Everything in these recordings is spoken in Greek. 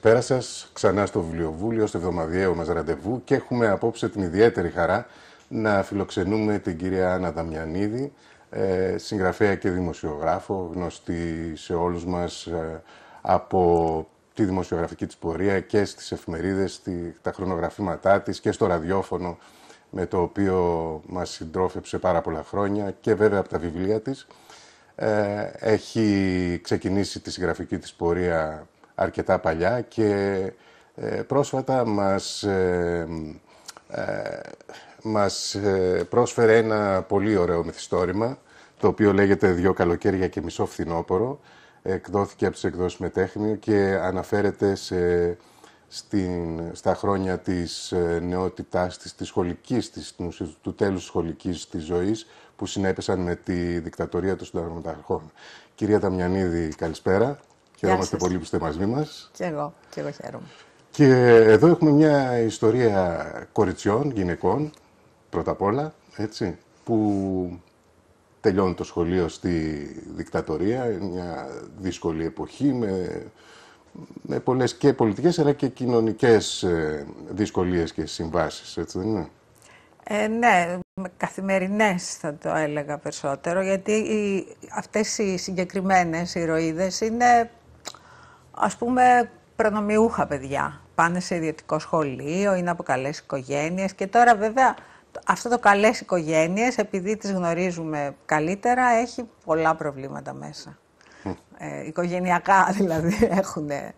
Καλησπέρα σας. Ξανά στο Βιβλιοβούλιο, στο εβδομαδιαίο μας ραντεβού και έχουμε απόψε την ιδιαίτερη χαρά να φιλοξενούμε την κυρία Άννα Δαμιανίδη, ε, συγγραφέα και δημοσιογράφο, γνωστή σε όλους μας ε, από τη δημοσιογραφική της πορεία και στις εφημερίδες, τα χρονογραφήματά της και στο ραδιόφωνο με το οποίο μας συντρόφεψε πάρα πολλά χρόνια και βέβαια από τα βιβλία της. Ε, έχει ξεκινήσει τη συγγραφική της πορεία αρκετά παλιά και ε, πρόσφατα μας, ε, ε, μας πρόσφερε ένα πολύ ωραίο μυθιστόρημα το οποίο λέγεται «Δυο καλοκαίρια και μισό φθινόπωρο» εκδόθηκε από τις εκδόσεις Μετέχνιο και αναφέρεται σε, στην, στα χρόνια της νεότητάς της, της σχολικής της, του τέλους σχολικής της ζωής που συνέπεσαν με τη δικτατορία των συνταγματαρχών. Κυρία Ταμιανίδη, καλησπέρα. Χαίρομαστε πολύ που είστε μαζί μας. Και εγώ, και εγώ χαίρομαι. Και εδώ έχουμε μια ιστορία κοριτσιών, γυναικών, πρώτα απ' όλα, έτσι, που τελειώνει το σχολείο στη δικτατορία, μια δύσκολη εποχή με, με πολλές και πολιτικές αλλά και κοινωνικές ε, δυσκολίες και συμβάσεις, έτσι δεν είναι. Ε, ναι, καθημερινές θα το έλεγα περισσότερο, γιατί οι, αυτές οι συγκεκριμένες ηρωίδες είναι ας πούμε, προνομιούχα παιδιά. Πάνε σε ιδιωτικό σχολείο, είναι από καλές οικογένειες και τώρα βέβαια αυτό το καλές οικογένειες, επειδή τις γνωρίζουμε καλύτερα, έχει πολλά προβλήματα μέσα. Ε, οικογενειακά δηλαδή έχουν ε,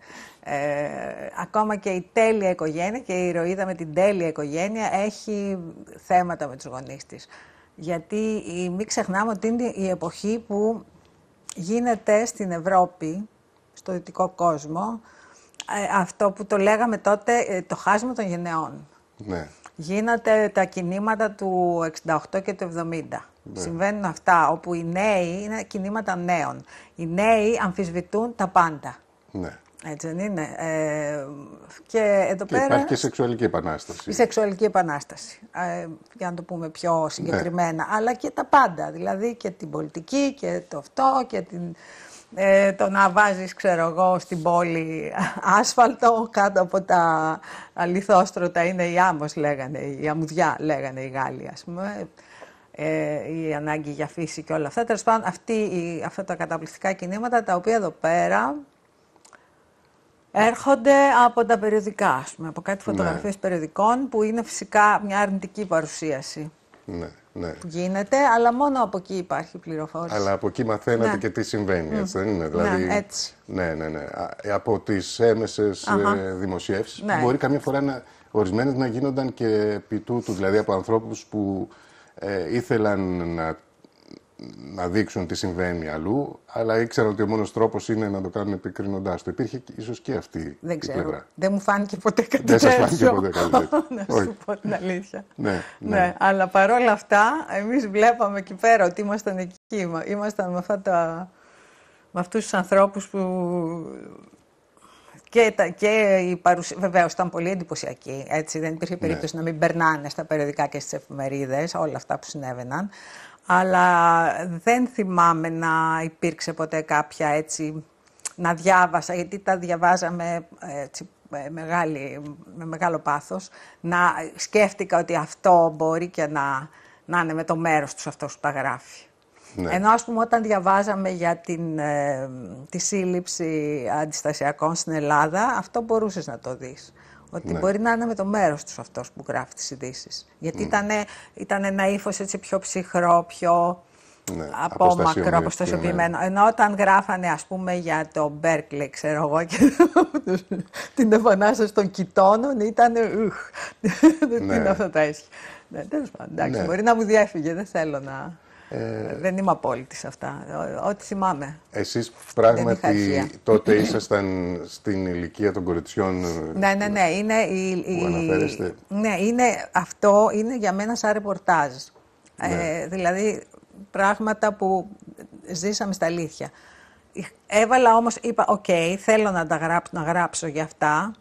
ακόμα και η τέλεια οικογένεια και η ηρωίδα με την τέλεια οικογένεια έχει θέματα με τους γονείς της. Γιατί μην ξεχνάμε ότι είναι η εποχή που γίνεται στην Ευρώπη στο δυτικό κόσμο, ε, αυτό που το λέγαμε τότε ε, το χάσμα των γενεών. Ναι. Γίνονται τα κινήματα του 68 και του 70. Ναι. Συμβαίνουν αυτά, όπου οι νέοι είναι κινήματα νέων. Οι νέοι αμφισβητούν τα πάντα. Ναι. Έτσι δεν είναι. Ε, και εδώ και πέρα... Υπάρχει και σεξουαλική επανάσταση. Η σεξουαλική επανάσταση, ε, για να το πούμε πιο ναι. συγκεκριμένα. Αλλά και τα πάντα, δηλαδή και την πολιτική και το αυτό και την ε, το να βάζεις, ξέρω εγώ, στην πόλη άσφαλτο, κάτω από τα λιθόστρωτα είναι η άμμος, λέγανε, η αμμουδιά, λέγανε οι Γάλλοι, ας πούμε. Ε, η ανάγκη για φύση και όλα αυτά. Τέλος πάντων, αυτή, η, αυτά τα καταπληκτικά κινήματα τα οποία εδώ πέρα έρχονται από τα περιοδικά, ας πούμε, από κάτι ναι. φωτογραφίες περιοδικών που είναι φυσικά μια αρνητική παρουσίαση. Ναι ναι. που γίνεται, αλλά μόνο από εκεί υπάρχει πληροφόρηση. Αλλά από εκεί μαθαίνετε ναι. και τι συμβαίνει, έτσι δεν είναι. Δηλαδή, ναι, έτσι. Ναι, ναι, ναι. Ε, από τις έμεσες ε, δημοσιεύσεις ναι. μπορεί καμιά φορά να, ορισμένες να γίνονταν και επί τούτου, δηλαδή από ανθρώπους που ε, ήθελαν να να δείξουν τι συμβαίνει αλλού, αλλά ήξερα ότι ο μόνος τρόπος είναι να το κάνουν επικρίνοντάς το. Υπήρχε ίσως και αυτή δεν η πλευρά. Δεν μου φάνηκε ποτέ κάτι τέτοιο. Δεν σας φάνηκε ποτέ κάτι τέτοιο. να σου πω την αλήθεια. Ναι, ναι, ναι. αλλά παρόλα αυτά, εμείς βλέπαμε εκεί πέρα ότι ήμασταν εκεί. Ήμασταν με, αυτά τα... με αυτούς τους ανθρώπους που. Και, τα, και η παρουσία, βεβαίως ήταν πολύ εντυπωσιακή. Έτσι, δεν υπήρχε ναι. περίπτωση ναι. να μην περνάνε στα περιοδικά και στις εφημερίδες όλα αυτά που συνέβαιναν αλλά δεν θυμάμαι να υπήρξε ποτέ κάποια έτσι, να διάβασα, γιατί τα διαβάζαμε με, μεγάλη, με μεγάλο πάθος, να σκέφτηκα ότι αυτό μπορεί και να, να είναι με το μέρος τους αυτός που τα γράφει. Ναι. Ενώ ας πούμε όταν διαβάζαμε για την, ε, τη σύλληψη αντιστασιακών στην Ελλάδα, αυτό μπορούσες να το δεις. Ότι ναι. μπορεί να είναι με το μέρος τους αυτός που γράφει τις ειδήσεις. Γιατί mm. Ναι. ήταν ένα ύφος έτσι πιο ψυχρό, πιο ναι, απόμακρο, αποστασιοποιημένο. Ναι. Ενώ όταν γράφανε, ας πούμε, για τον Μπέρκλε, ξέρω εγώ, και την επανάσταση των κοιτώνων, ήταν ουχ. Τι είναι αυτό τα ίσχυ. Ναι, εντάξει, μπορεί να μου διέφυγε, δεν θέλω να... Ε, δεν είμαι απόλυτη σε αυτά. Ό,τι θυμάμαι. Εσείς πράγματι τότε ήσασταν στην ηλικία των κοριτσιών. Ε, ναι, ναι, ναι. Είναι η, που αναφέρεστε. Ναι, είναι, αυτό είναι για μένα σαν ρεπορτάζ. Ε, ναι. δηλαδή πράγματα που ζήσαμε στα αλήθεια. Έβαλα όμως, είπα, οκ, okay, θέλω να τα γράψω, να γράψω για αυτά,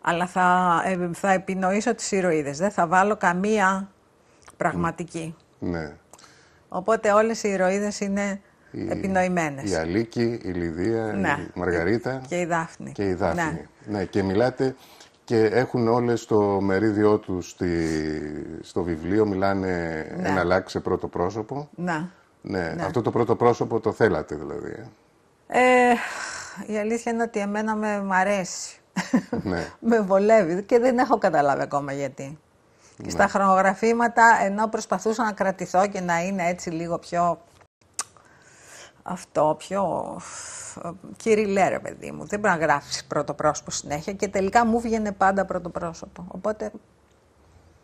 αλλά θα, θα επινοήσω τις ηρωίδες. Δεν θα βάλω καμία πραγματική. Ναι. Οπότε όλες οι ηρωίδες είναι η... επινοημένες. Η Αλίκη, η Λιδία, η ναι. Μαργαρίτα. Και η Δάφνη. Και η Δάφνη. Ναι. ναι. Και μιλάτε και έχουν όλες το μερίδιό τους στη... στο βιβλίο, μιλάνε ναι. ένα εναλλάξει πρώτο πρόσωπο. Ναι. Αυτό το πρώτο πρόσωπο το θέλατε δηλαδή. Ε, ε η αλήθεια είναι ότι εμένα με αρέσει. ναι. με βολεύει και δεν έχω καταλάβει ακόμα γιατί. Και στα χρονογραφήματα, ενώ προσπαθούσα να κρατηθώ και να είναι έτσι λίγο πιο αυτό, πιο ε, κυριλέ παιδί μου. Δεν μπορεί να γράφεις πρώτο πρόσωπο συνέχεια και τελικά μου βγαίνει πάντα πρώτο πρόσωπο. Οπότε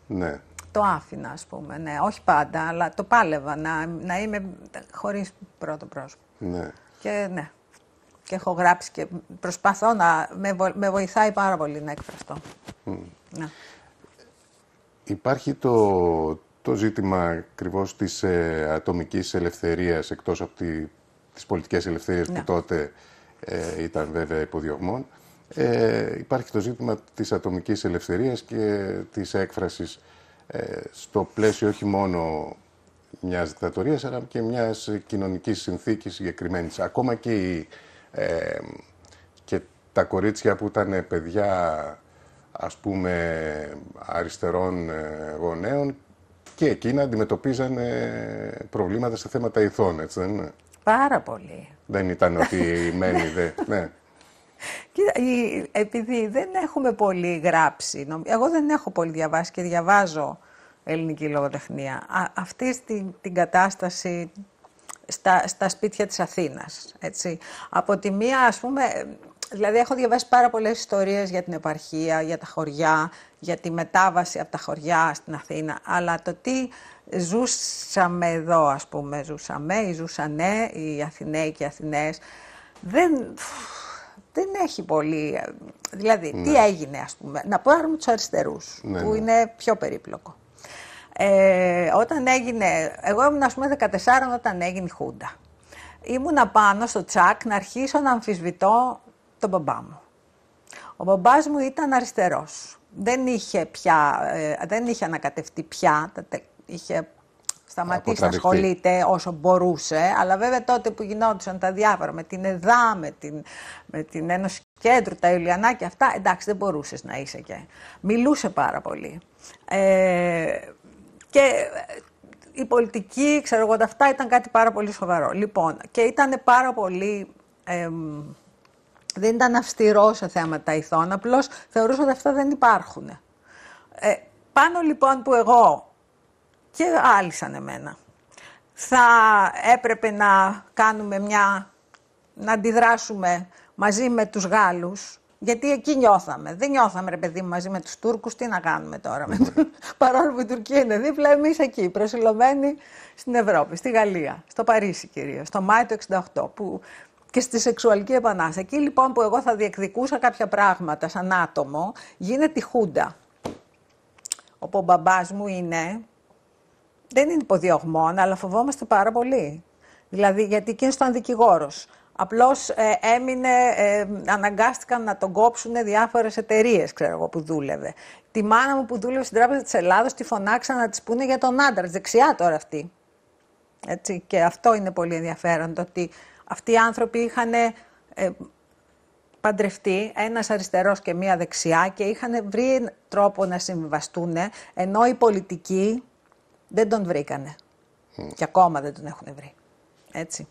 ναι. το άφηνα ας πούμε, ναι. Όχι πάντα, αλλά το πάλευα να, να είμαι χωρίς πρώτο πρόσωπο. Ναι. Και ναι. Και έχω γράψει και προσπαθώ να... Με, με βοηθάει πάρα πολύ να εκφραστώ. Ναι υπάρχει το, το ζήτημα ακριβώς της ε, ατομικής ελευθερίας εκτός από τη, τις πολιτικές ελευθερίες που ναι. τότε ε, ήταν βέβαια υποδιωγμών. Ε, υπάρχει το ζήτημα της ατομικής ελευθερίας και της έκφρασης ε, στο πλαίσιο όχι μόνο μιας δικτατορίας αλλά και μιας κοινωνικής συνθήκης συγκεκριμένης. Ακόμα και, και τα κορίτσια που ήταν παιδιά ας πούμε αριστερών ε, γονέων και εκείνα αντιμετωπίζαν προβλήματα σε θέματα ηθών, έτσι δεν είναι. Πάρα πολύ. Δεν ήταν ότι μένει δε. Ναι. Κοίτα, επειδή δεν έχουμε πολύ γράψει, εγώ δεν έχω πολύ διαβάσει και διαβάζω ελληνική λογοτεχνία, αυτή στην, την κατάσταση στα, στα σπίτια της Αθήνας, έτσι. Από τη μία, ας πούμε, Δηλαδή, έχω διαβάσει πάρα πολλές ιστορίες για την επαρχία, για τα χωριά, για τη μετάβαση από τα χωριά στην Αθήνα. Αλλά το τι ζούσαμε εδώ, ας πούμε, ζούσαμε ή ζούσανε οι Αθηναίοι και οι Αθηναίες, δεν, δεν έχει πολύ. Δηλαδή, τι ναι. έγινε, ας πούμε. Να πάρουμε τους αριστερούς, ναι, που ναι. είναι πιο περίπλοκο. Ε, όταν έγινε, εγώ ήμουν ας πούμε 14 όταν έγινε η Χούντα. Ήμουνα πάνω στο τσακ να αρχίσω να αμφισβητώ τον μπαμπά μου. Ο μπαμπάς μου ήταν αριστερός. Δεν είχε, πια, ε, δεν είχε ανακατευτεί πια, είχε σταματήσει να ασχολείται όσο μπορούσε, αλλά βέβαια τότε που γινόντουσαν τα διάφορα με την ΕΔΑ, με την, με Ένωση Κέντρου, τα Ιουλιανά και αυτά, εντάξει δεν μπορούσες να είσαι και. Μιλούσε πάρα πολύ. Ε, και ε, η πολιτική, ξέρω εγώ, αυτά ήταν κάτι πάρα πολύ σοβαρό. Λοιπόν, και ήταν πάρα πολύ... Ε, δεν ήταν αυστηρό σε θέματα ηθών, απλώς, θεωρούσε ότι αυτά δεν υπάρχουν. Ε, πάνω λοιπόν που εγώ και άλλοι σαν εμένα θα έπρεπε να κάνουμε μια, να αντιδράσουμε μαζί με τους Γάλλους, γιατί εκεί νιώθαμε. Δεν νιώθαμε, ρε παιδί μαζί με τους Τούρκους, τι να κάνουμε τώρα. Με ναι. Παρόλο που η Τουρκία είναι δίπλα, εμείς εκεί, προσιλωμένοι στην Ευρώπη, στη Γαλλία, στο Παρίσι κυρίως, στο Μάιο του 68, που και στη σεξουαλική επανάσταση. Εκεί λοιπόν που εγώ θα διεκδικούσα κάποια πράγματα σαν άτομο, γίνεται η Χούντα. Όπου ο μπαμπά μου είναι, δεν είναι υποδιωγμόν, αλλά φοβόμαστε πάρα πολύ. Δηλαδή, γιατί εκείνος ήταν δικηγόρος. Απλώς ε, έμεινε, ε, αναγκάστηκαν να τον κόψουν διάφορες εταιρείες, ξέρω εγώ, που δούλευε. Τη μάνα μου που δούλευε στην Τράπεζα της Ελλάδος τη φωνάξα να της πούνε για τον άντρα, δεξιά τώρα αυτή. Έτσι, και αυτό είναι πολύ ενδιαφέρον, το ότι αυτοί οι άνθρωποι είχαν ε, παντρευτεί, ένας αριστερός και μία δεξιά και είχαν βρει τρόπο να συμβιβαστούν, ενώ οι πολιτικοί δεν τον βρήκανε. Και ακόμα δεν τον έχουν βρει. Έτσι.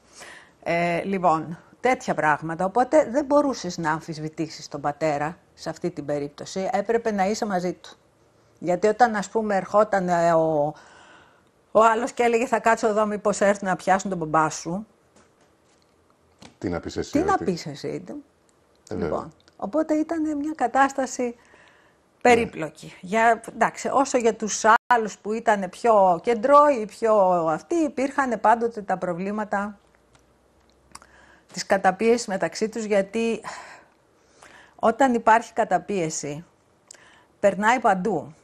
Ε, λοιπόν, τέτοια πράγματα. Οπότε δεν μπορούσες να αμφισβητήσεις τον πατέρα σε αυτή την περίπτωση. Έπρεπε να είσαι μαζί του. Γιατί όταν, ας πούμε, ερχόταν ε, ο, ο άλλος και έλεγε «Θα κάτσω εδώ μήπως έρθουν να πιάσουν τον μπαμπά σου», τι να πεις εσύ. Τι να πεις εσύ. Ε, ε, λοιπόν, οπότε ήταν μια κατάσταση περίπλοκη. Για, εντάξει, όσο για τους άλλους που ήταν πιο κεντρό ή πιο αυτοί, υπήρχαν πάντοτε τα προβλήματα της καταπίεσης μεταξύ τους, γιατί όταν υπάρχει καταπίεση, περνάει παντού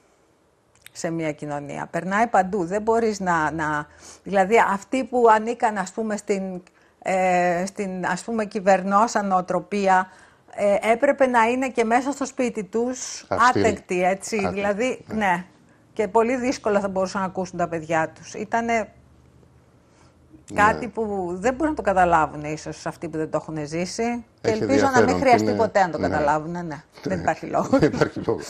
σε μια κοινωνία. Περνάει παντού. Δεν μπορείς να... Δηλαδή, αυτοί που ανήκαν, ας πούμε, στην ε, στην ας πούμε κυβερνόσα νοοτροπία, ε, έπρεπε να είναι και μέσα στο σπίτι τους έτσι, δηλαδή, ναι. ναι. Και πολύ δύσκολα θα μπορούσαν να ακούσουν τα παιδιά τους. Ήτανε ναι. Κάτι που δεν μπορούν να το καταλάβουν ίσως αυτοί που δεν το έχουν ζήσει. και ελπίζω να μην χρειαστεί ποτέ να το ναι. καταλάβουν. Ναι, δεν υπάρχει λόγος. δεν υπάρχει λόγος.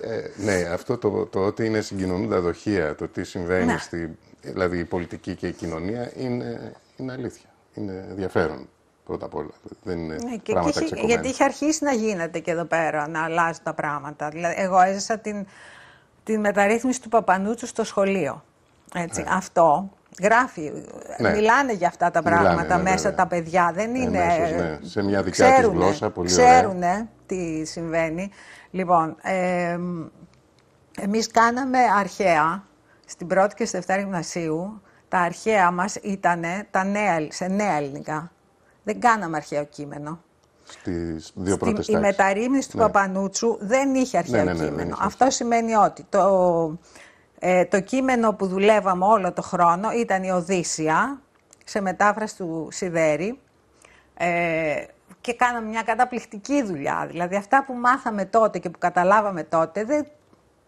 Ε, ναι, αυτό το, το ότι είναι συγκοινωνούντα δοχεία, το τι συμβαίνει, στη, δηλαδή η πολιτική και η κοινωνία, είναι, είναι αλήθεια είναι ενδιαφέρον πρώτα απ' όλα. Δεν είναι ναι, και πράγματα Γιατί είχε αρχίσει να γίνεται και εδώ πέρα, να αλλάζουν τα πράγματα. Δηλαδή, εγώ έζησα την, την μεταρρύθμιση του Παπανούτσου στο σχολείο. Έτσι. Ναι. Αυτό γράφει, ναι. μιλάνε για αυτά τα πράγματα μέσα τα παιδιά. Δεν ε, είναι... Σε μια δικιά ξέρουνε, γλώσσα, πολύ ξέρουνε ωραία. τι συμβαίνει. Λοιπόν, ε, εμείς κάναμε αρχαία, στην πρώτη και στη δεύτερη γυμνασίου, τα αρχαία μας ήταν τα νέα, σε νέα ελληνικά. Δεν κάναμε αρχαίο κείμενο. Στις δύο πρώτες Η μεταρρύμνηση του ναι. Παπανούτσου δεν είχε αρχαίο ναι, ναι, κείμενο. Αυτό σημαίνει ότι το, ε, το κείμενο που δουλεύαμε όλο το χρόνο ήταν η Οδύσσια, σε μετάφραση του Σιδέρη, ε, και κάναμε μια καταπληκτική δουλειά. Δηλαδή αυτά που μάθαμε τότε και που καταλάβαμε τότε δεν,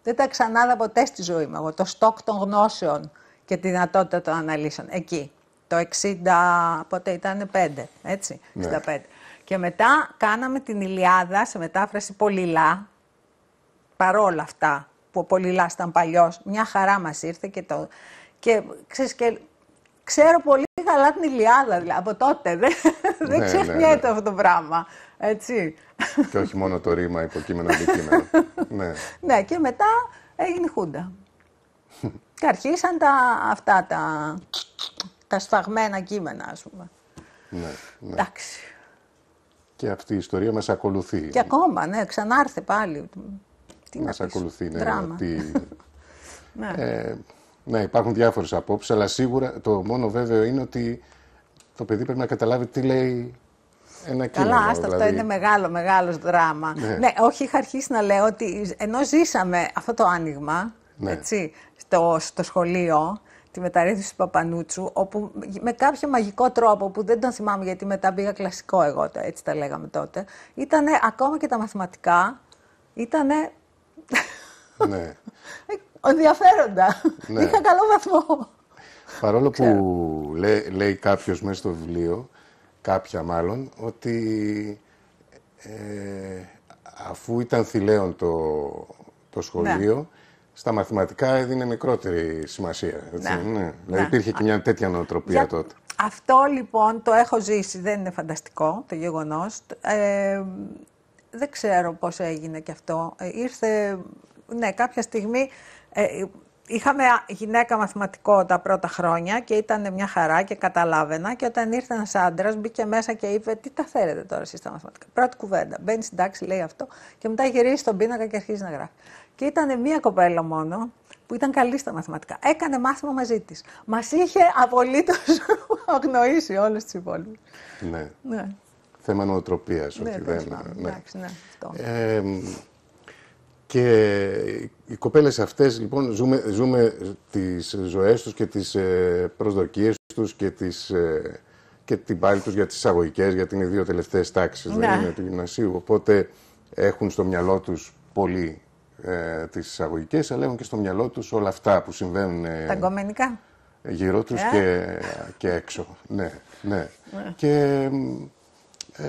δεν τα ξανάδα ποτέ στη ζωή μου. το στόκ των γνώσεων και τη δυνατότητα των αναλύσεων. Εκεί. Το 60, πότε ήταν 5, έτσι, 65. Ναι. Και μετά κάναμε την Ιλιάδα σε μετάφραση Πολυλά, παρόλα αυτά που ο Πολυλάς ήταν παλιός, μια χαρά μας ήρθε και το... Και, ξέρεις, και ξέρω πολύ καλά την Ιλιάδα, δηλαδή, από τότε δεν, ναι, δεν ναι, ξεχνιέται ναι, ναι. αυτό το πράγμα, έτσι. Και όχι μόνο το ρήμα, υποκείμενο, αντικείμενο. ναι. ναι, και μετά έγινε χούντα. Και αρχίσαν τα, αυτά τα, τα σφαγμένα κείμενα, ας πούμε. Ναι, ναι. Εντάξει. Και αυτή η ιστορία μας ακολουθεί. Και ακόμα, ναι, ξανάρθε πάλι. Τι μας ακολουθεί, ναι. ναι. Ε, ναι, υπάρχουν διάφορες απόψεις, αλλά σίγουρα το μόνο βέβαιο είναι ότι το παιδί πρέπει να καταλάβει τι λέει ένα Καλά, άστα, αυτό δηλαδή. είναι μεγάλο, μεγάλος δράμα. Ναι. ναι. όχι, είχα αρχίσει να λέω ότι ενώ ζήσαμε αυτό το άνοιγμα, ναι. έτσι, στο, στο σχολείο, τη μεταρρύθμιση του Παπανούτσου, όπου με κάποιο μαγικό τρόπο που δεν τον θυμάμαι γιατί μετά πήγα κλασικό εγώ, έτσι τα λέγαμε τότε, ήταν ακόμα και τα μαθηματικά, ήταν ναι. ενδιαφέροντα. Ναι. Είχα καλό βαθμό. Παρόλο που λέει, λέει κάποιος μέσα στο βιβλίο, κάποια μάλλον, ότι ε, αφού ήταν θηλαίον το, το ναι. σχολείο, στα μαθηματικά έδινε μικρότερη σημασία. Έτσι, ναι, ναι. Ναι. Δηλαδή υπήρχε και μια τέτοια νοοτροπία Για... τότε. Αυτό λοιπόν το έχω ζήσει, δεν είναι φανταστικό το γεγονός. Ε, δεν ξέρω πώς έγινε και αυτό. Ε, ήρθε, ναι, κάποια στιγμή... Ε, είχαμε γυναίκα μαθηματικό τα πρώτα χρόνια και ήταν μια χαρά και καταλάβαινα. Και όταν ήρθε ένας άντρας, μπήκε μέσα και είπε: Τι τα θέλετε τώρα εσείς τα μαθηματικά. Πρώτη κουβέντα. Μπαίνει στην τάξη, λέει αυτό. Και μετά γυρίζει στον πίνακα και αρχίζει να γράφει. Και ήταν μία κοπέλα μόνο που ήταν καλή στα μαθηματικά. Έκανε μάθημα μαζί της. Μας είχε απολύτως αγνοήσει όλες τις υπόλοιπες. Ναι. ναι. Θέμα νοοτροπίας, ναι, όχι ναι, δεν. Ναι. Εντάξει, ναι, Ε, και οι κοπέλες αυτές λοιπόν ζούμε, ζούμε τις ζωές τους και τις προσδοκίε προσδοκίες τους και, τις, ε, και την πάλη τους για τις εισαγωγικές, γιατί είναι δύο τελευταίες τάξεις ναι. του γυμνασίου. Οπότε έχουν στο μυαλό τους πολύ ε, τις εισαγωγικές, αλλά έχουν και στο μυαλό τους όλα αυτά που συμβαίνουν. Ε, τα Γύρω τους ε. και, και έξω. ναι, ναι. Ε. Και ε,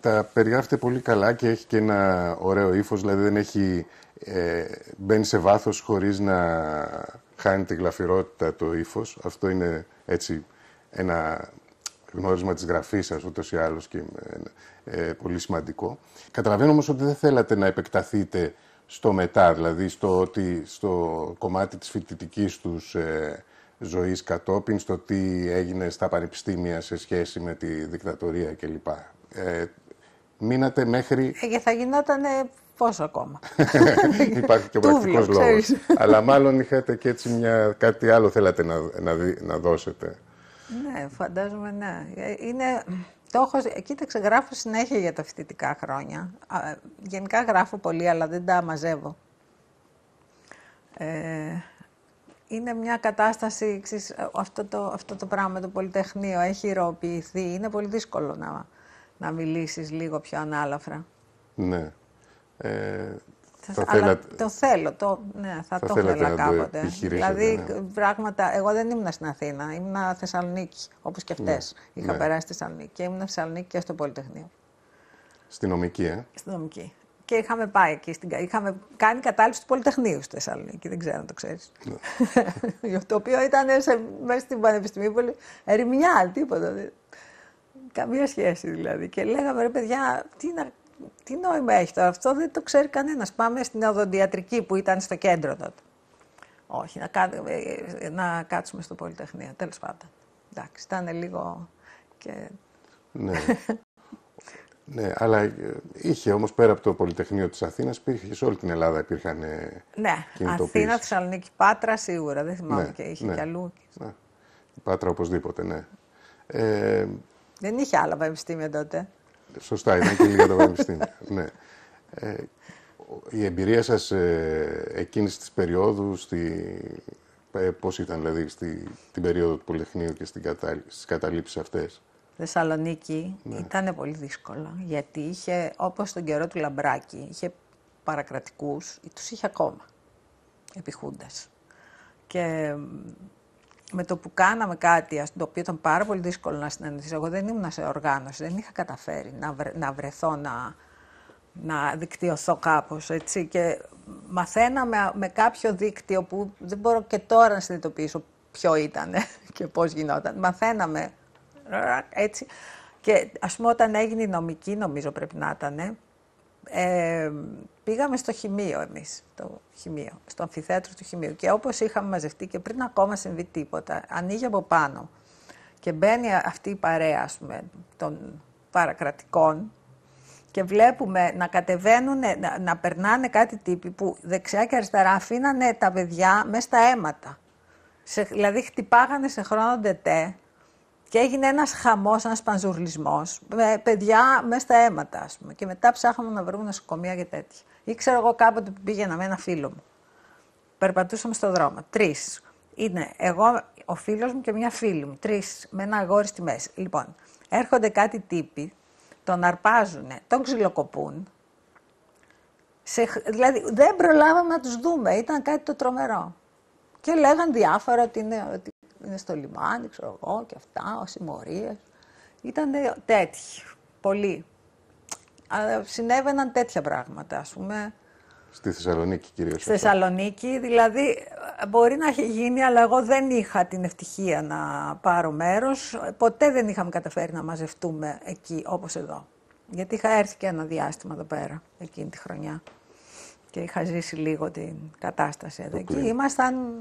τα περιγράφεται πολύ καλά και έχει και ένα ωραίο ύφος, δηλαδή δεν έχει. Ε, μπαίνει σε βάθος χωρίς να χάνει τη γλαφυρότητα το ύφος. Αυτό είναι έτσι ένα γνώρισμα της γραφής σας ούτως ή άλλως και ε, πολύ σημαντικό. Καταλαβαίνω όμως ότι δεν θέλατε να επεκταθείτε στο μετά, δηλαδή στο, ότι, στο κομμάτι της φοιτητικής τους ε, ζωής κατόπιν, στο τι έγινε στα πανεπιστήμια σε σχέση με τη δικτατορία κλπ. Ε, μείνατε μέχρι... Ε, και θα γινότανε πόσο ακόμα. Υπάρχει και ο πρακτικός λόγος. Αλλά μάλλον είχατε και έτσι μια, κάτι άλλο θέλατε να, να, να δώσετε. Ναι, φαντάζομαι ναι. Ε, είναι, στόχος. Ε, κοίταξε, γράφω συνέχεια για τα φοιτητικά χρόνια. Γενικά γράφω πολύ, αλλά δεν τα μαζεύω. Ε, είναι μια κατάσταση, ξέρεις, ε, αυτό, το, αυτό το πράγμα το πολυτεχνείο έχει ηρωοποιηθεί. Είναι πολύ δύσκολο να, να μιλήσεις λίγο πιο ανάλαφρα. Ναι. Θα αλλά το θέλω, το, ναι, θα, θα το θέλα κάποτε. Το ναι. δηλαδή, ναι. πράγματα. Εγώ δεν ήμουν στην Αθήνα, ήμουν Θεσσαλονίκη, όπως και αυτέ. Ναι. Είχα ναι. περάσει στη Θεσσαλονίκη και ήμουν Θεσσαλονίκη και στο Πολυτεχνείο. Στην νομική, ε. Στην νομική. Και είχαμε πάει εκεί, στην... είχαμε κάνει κατάληψη του Πολυτεχνείου στη Θεσσαλονίκη, δεν ξέρω αν το ξέρεις. Ναι. το οποίο ήταν σε... μέσα στην Πανεπιστημίου ερημιά, τίποτα. Καμία σχέση δηλαδή. Και λέγαμε ρε παιδιά, τι να τι νόημα έχει τώρα αυτό, δεν το ξέρει κανένας. Πάμε στην οδοντιατρική που ήταν στο κέντρο τότε. Όχι, να, ε, ε, κάτσουμε στο Πολυτεχνείο, τέλος πάντων. Εντάξει, ήταν λίγο και... Ναι. ναι, αλλά ε, είχε όμως πέρα από το Πολυτεχνείο της Αθήνας, υπήρχε σε όλη την Ελλάδα υπήρχαν Ναι, Αθήνα, Θεσσαλονίκη, Πάτρα σίγουρα, δεν θυμάμαι ναι, και είχε ναι. κι αλλού. Ναι. Πάτρα οπωσδήποτε, ναι. Ε... Δεν είχε άλλα πανεπιστήμια τότε. Σωστά, ήταν και λίγα τα πανεπιστήμια. ναι. Ε, η εμπειρία σας ε, εκείνης της περίοδου, στη, ε, πώς ήταν δηλαδή στη, την περίοδο του Πολυτεχνείου και στις καταλήψεις αυτές. αυτές. Θεσσαλονίκη ναι. ήταν πολύ δύσκολο, γιατί είχε, όπως τον καιρό του Λαμπράκη, είχε παρακρατικούς, τους είχε ακόμα, επιχούντας. Και με το που κάναμε κάτι, το οποίο ήταν πάρα πολύ δύσκολο να συναντηθείς, εγώ δεν ήμουν σε οργάνωση, δεν είχα καταφέρει να, να βρεθώ, να, να δικτυωθώ κάπως, έτσι. Και μαθαίναμε με κάποιο δίκτυο που δεν μπορώ και τώρα να συνειδητοποιήσω ποιο ήταν και πώς γινόταν. Μαθαίναμε έτσι. Και ας πούμε όταν έγινε η νομική, νομίζω πρέπει να ήταν, πήγαμε στο χημείο εμείς, το χημείο, στο αμφιθέατρο του χημείου. Και όπως είχαμε μαζευτεί και πριν ακόμα συμβεί τίποτα, ανοίγει από πάνω και μπαίνει αυτή η παρέα, ας πούμε, των παρακρατικών και βλέπουμε να κατεβαίνουν, να, περνάνε κάτι τύποι που δεξιά και αριστερά αφήνανε τα παιδιά μέσα στα αίματα. Σε, δηλαδή χτυπάγανε σε χρόνο ντετέ και έγινε ένας χαμός, ένας πανζουρλισμός, με παιδιά μέσα στα αίματα, ας πούμε. Και μετά ψάχναμε να βρούμε νοσοκομεία και τέτοια. Ή ξέρω εγώ κάποτε που πήγαινα με ένα φίλο μου. Περπατούσαμε στο δρόμο. Τρεις. Είναι εγώ, ο φίλος μου και μια φίλη μου. Τρεις, Με ένα αγόρι στη μέση. Λοιπόν, έρχονται κάτι τύποι, τον αρπάζουν, τον ξυλοκοπούν. Σε, δηλαδή δεν προλάβαμε να τους δούμε. Ήταν κάτι το τρομερό. Και λέγαν διάφορα ότι είναι... Ότι είναι στο λιμάνι, ξέρω εγώ και αυτά, ο συμμορίε. Ήταν τέτοιοι, πολύ. Συνέβαιναν τέτοια πράγματα, ας πούμε. Στη Θεσσαλονίκη κυρίως. Στη Θεσσαλονίκη, δηλαδή μπορεί να έχει γίνει, αλλά εγώ δεν είχα την ευτυχία να πάρω μέρος. Ποτέ δεν είχαμε καταφέρει να μαζευτούμε εκεί όπως εδώ. Γιατί είχα έρθει και ένα διάστημα εδώ πέρα, εκείνη τη χρονιά. Και είχα ζήσει λίγο την κατάσταση εδώ. Εκεί ήμασταν...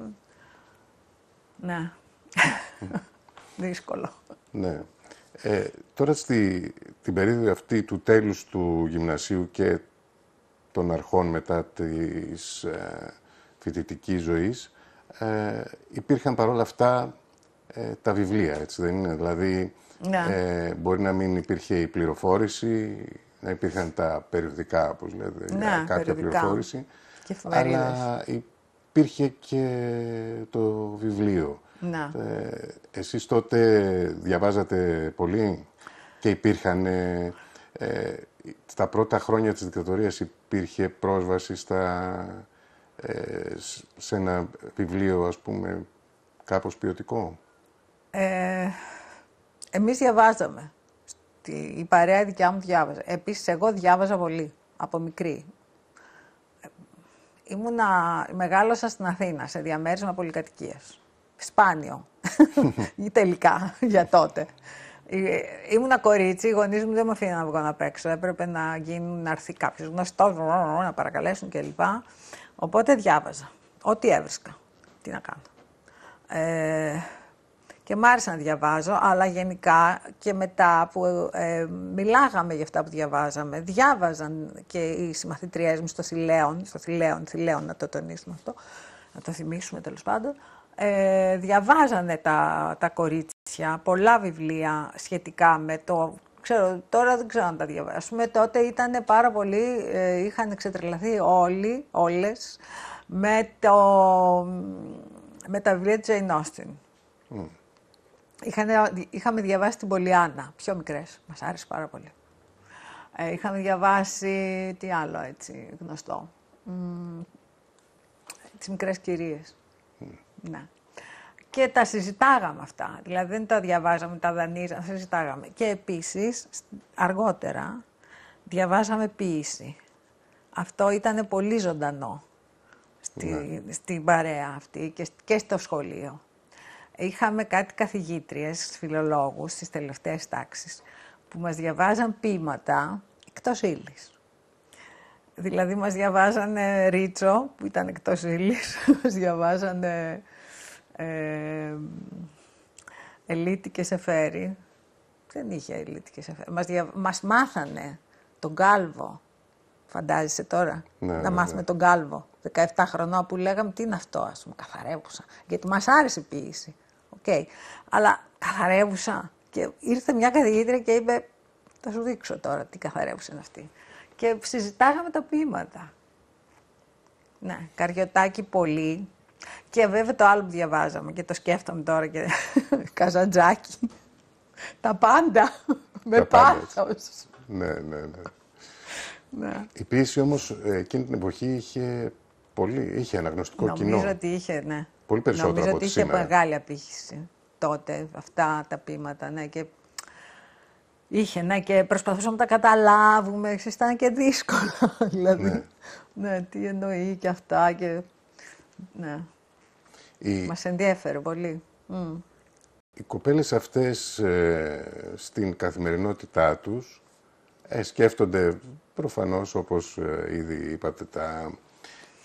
Ναι. Δύσκολο. Ναι. Ε, τώρα στη, την περίοδο αυτή του τέλους του γυμνασίου και των αρχών μετά της ε, φοιτητικής ζωής ε, υπήρχαν παρόλα αυτά ε, τα βιβλία, έτσι δεν είναι. Δηλαδή ναι. ε, μπορεί να μην υπήρχε η πληροφόρηση, να υπήρχαν τα περιοδικά, όπως λέτε, ναι, κάποια πληροφόρηση. Και αλλά υπήρχε και το βιβλίο. Να. Ε, εσείς τότε διαβάζατε πολύ και υπήρχαν... Ε, ε, στα πρώτα χρόνια της δικτατορίας υπήρχε πρόσβαση στα, ε, σε ένα βιβλίο, ας πούμε, κάπως ποιοτικό. Ε, εμείς διαβάζαμε. Η παρέα δικιά μου διάβαζε. Επίσης, εγώ διάβαζα πολύ, από μικρή. Ήμουνα, μεγάλωσα στην Αθήνα, σε διαμέρισμα πολυκατοικίας σπάνιο. Τελικά, για τότε. Ε, ήμουν κορίτσι, οι γονείς μου δεν με αφήναν να βγω να παίξω. Έπρεπε να, γίνουν, να έρθει κάποιος γνωστός, να παρακαλέσουν κλπ. Οπότε διάβαζα. Ό,τι έβρισκα. Τι να κάνω. Ε, και μ' άρεσε να διαβάζω, αλλά γενικά και μετά που ε, μιλάγαμε για αυτά που διαβάζαμε, διάβαζαν και οι συμμαθητριές μου στο Θηλαίον, στο να το τονίσουμε αυτό, να το θυμίσουμε τέλος πάντων, ε, διαβάζανε τα, τα κορίτσια πολλά βιβλία σχετικά με το... Ξέρω, τώρα δεν ξέρω αν τα διαβάσουμε. Τότε ήταν πάρα πολύ, ε, είχαν ξετρελαθεί όλοι, όλες, με, το, με τα βιβλία της Jane mm. είχαμε διαβάσει την Πολιάνα, πιο μικρές, μας άρεσε πάρα πολύ. Ε, είχαμε διαβάσει, τι άλλο έτσι γνωστό, τι τις μικρές κυρίες. Ναι. Και τα συζητάγαμε αυτά. Δηλαδή δεν τα διαβάζαμε, τα δανείζαμε, τα συζητάγαμε. Και επίσης, αργότερα, διαβάζαμε ποιήση. Αυτό ήταν πολύ ζωντανό στη, ναι. στην παρέα αυτή και, στο σχολείο. Είχαμε κάτι καθηγήτριες, φιλολόγους, στις τελευταίες τάξεις, που μας διαβάζαν ποίηματα εκτός ύλης. Δηλαδή μας διαβάζανε Ρίτσο, που ήταν εκτός ύλης, μας διαβάζανε ε, ελίτη και σεφέρι. Δεν είχε ελίτη και σεφέρι. Μας, μάθανε τον κάλβο. Φαντάζεσαι τώρα ναι, να ναι, ναι. μάθουμε τον κάλβο. 17 χρονών που λέγαμε τι είναι αυτό, ας πούμε, καθαρεύουσα. Γιατί μας άρεσε η ποιήση. Okay. Αλλά καθαρεύουσα. Και ήρθε μια καθηγήτρια και είπε, θα σου δείξω τώρα τι καθαρεύουσα είναι αυτή. Και συζητάγαμε τα ποίηματα. Ναι, καριωτάκι πολύ, και βέβαια το άλλο που διαβάζαμε και το σκέφτομαι τώρα και Καζαντζάκι. Τα πάντα. Με πάθος. Ναι, ναι, ναι, ναι. Η πίεση όμως ε, εκείνη την εποχή είχε, πολύ, είχε αναγνωστικό Νομίζω κοινό. Νομίζω ότι είχε, ναι. Πολύ περισσότερο Νομίζω από ότι είχε μεγάλη απήχηση τότε αυτά τα πείματα, ναι. Και είχε, ναι, και προσπαθούσαμε να τα καταλάβουμε, εξής ήταν και δύσκολα, δηλαδή. Ναι. ναι. τι εννοεί και αυτά και... Ναι. Οι... Μας ενδιέφερε πολύ. Οι κοπέλες αυτές ε, στην καθημερινότητά τους ε, σκέφτονται προφανώς όπως ε, ήδη είπατε τα,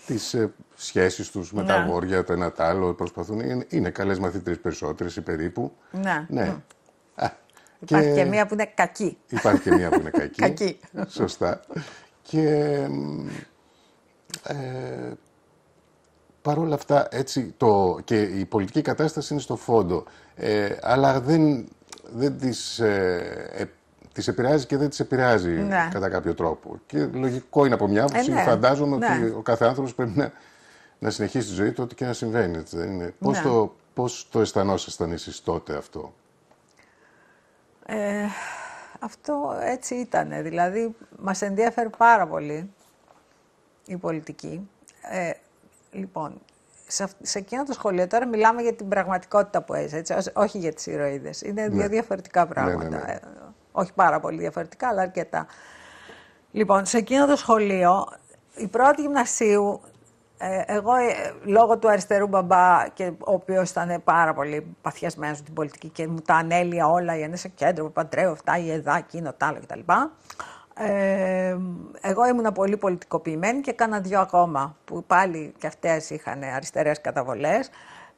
τις ε, σχέσεις τους με τα ναι. αγόρια το ένα το άλλο προσπαθούν, είναι, είναι καλές μαθήτρες περισσότερες ή περίπου. Ναι. ναι. Α, υπάρχει και... μία που είναι κακή. Υπάρχει και μία που είναι κακή. κακή. Σωστά. Και ε, Παρ' όλα αυτά, έτσι το, και η πολιτική κατάσταση είναι στο φόντο, ε, αλλά δεν, δεν τις, ε, ε, τις επηρεάζει και δεν τις επηρεάζει ναι. κατά κάποιο τρόπο. Και λογικό είναι από μια άποψη, ε, ναι. φαντάζομαι ναι. ότι ο κάθε άνθρωπος πρέπει να, να συνεχίσει τη ζωή του, ό,τι και να συμβαίνει. είναι. Πώς, το, πώς το αισθανόσασταν εσείς τότε αυτό. αυτό έτσι ήταν, δηλαδή μας ενδιαφέρει πάρα πολύ η πολιτική. Λοιπόν, σε, σε εκείνο το σχολείο τώρα μιλάμε για την πραγματικότητα που έζησε, έτσι, όχι για τις ηρωίδες. Είναι ναι. δύο διαφορετικά ναι, ναι, πράγματα. Ε, όχι πάρα πολύ διαφορετικά, αλλά αρκετά. Λοιπόν, σε εκείνο το σχολείο, η πρώτη γυμνασίου, ε, εγώ ε, λόγω του αριστερού μπαμπά, και, ο οποίος ήταν πάρα πολύ παθιασμένος με την πολιτική και μου τα ανέλυε όλα, για να σε κέντρο, παντρέω, αυτά, η ΕΔΑ, εκείνο, τ' άλλο κτλ εγώ ήμουν πολύ πολιτικοποιημένη και έκανα δύο ακόμα που πάλι και αυτές είχαν αριστερές καταβολές.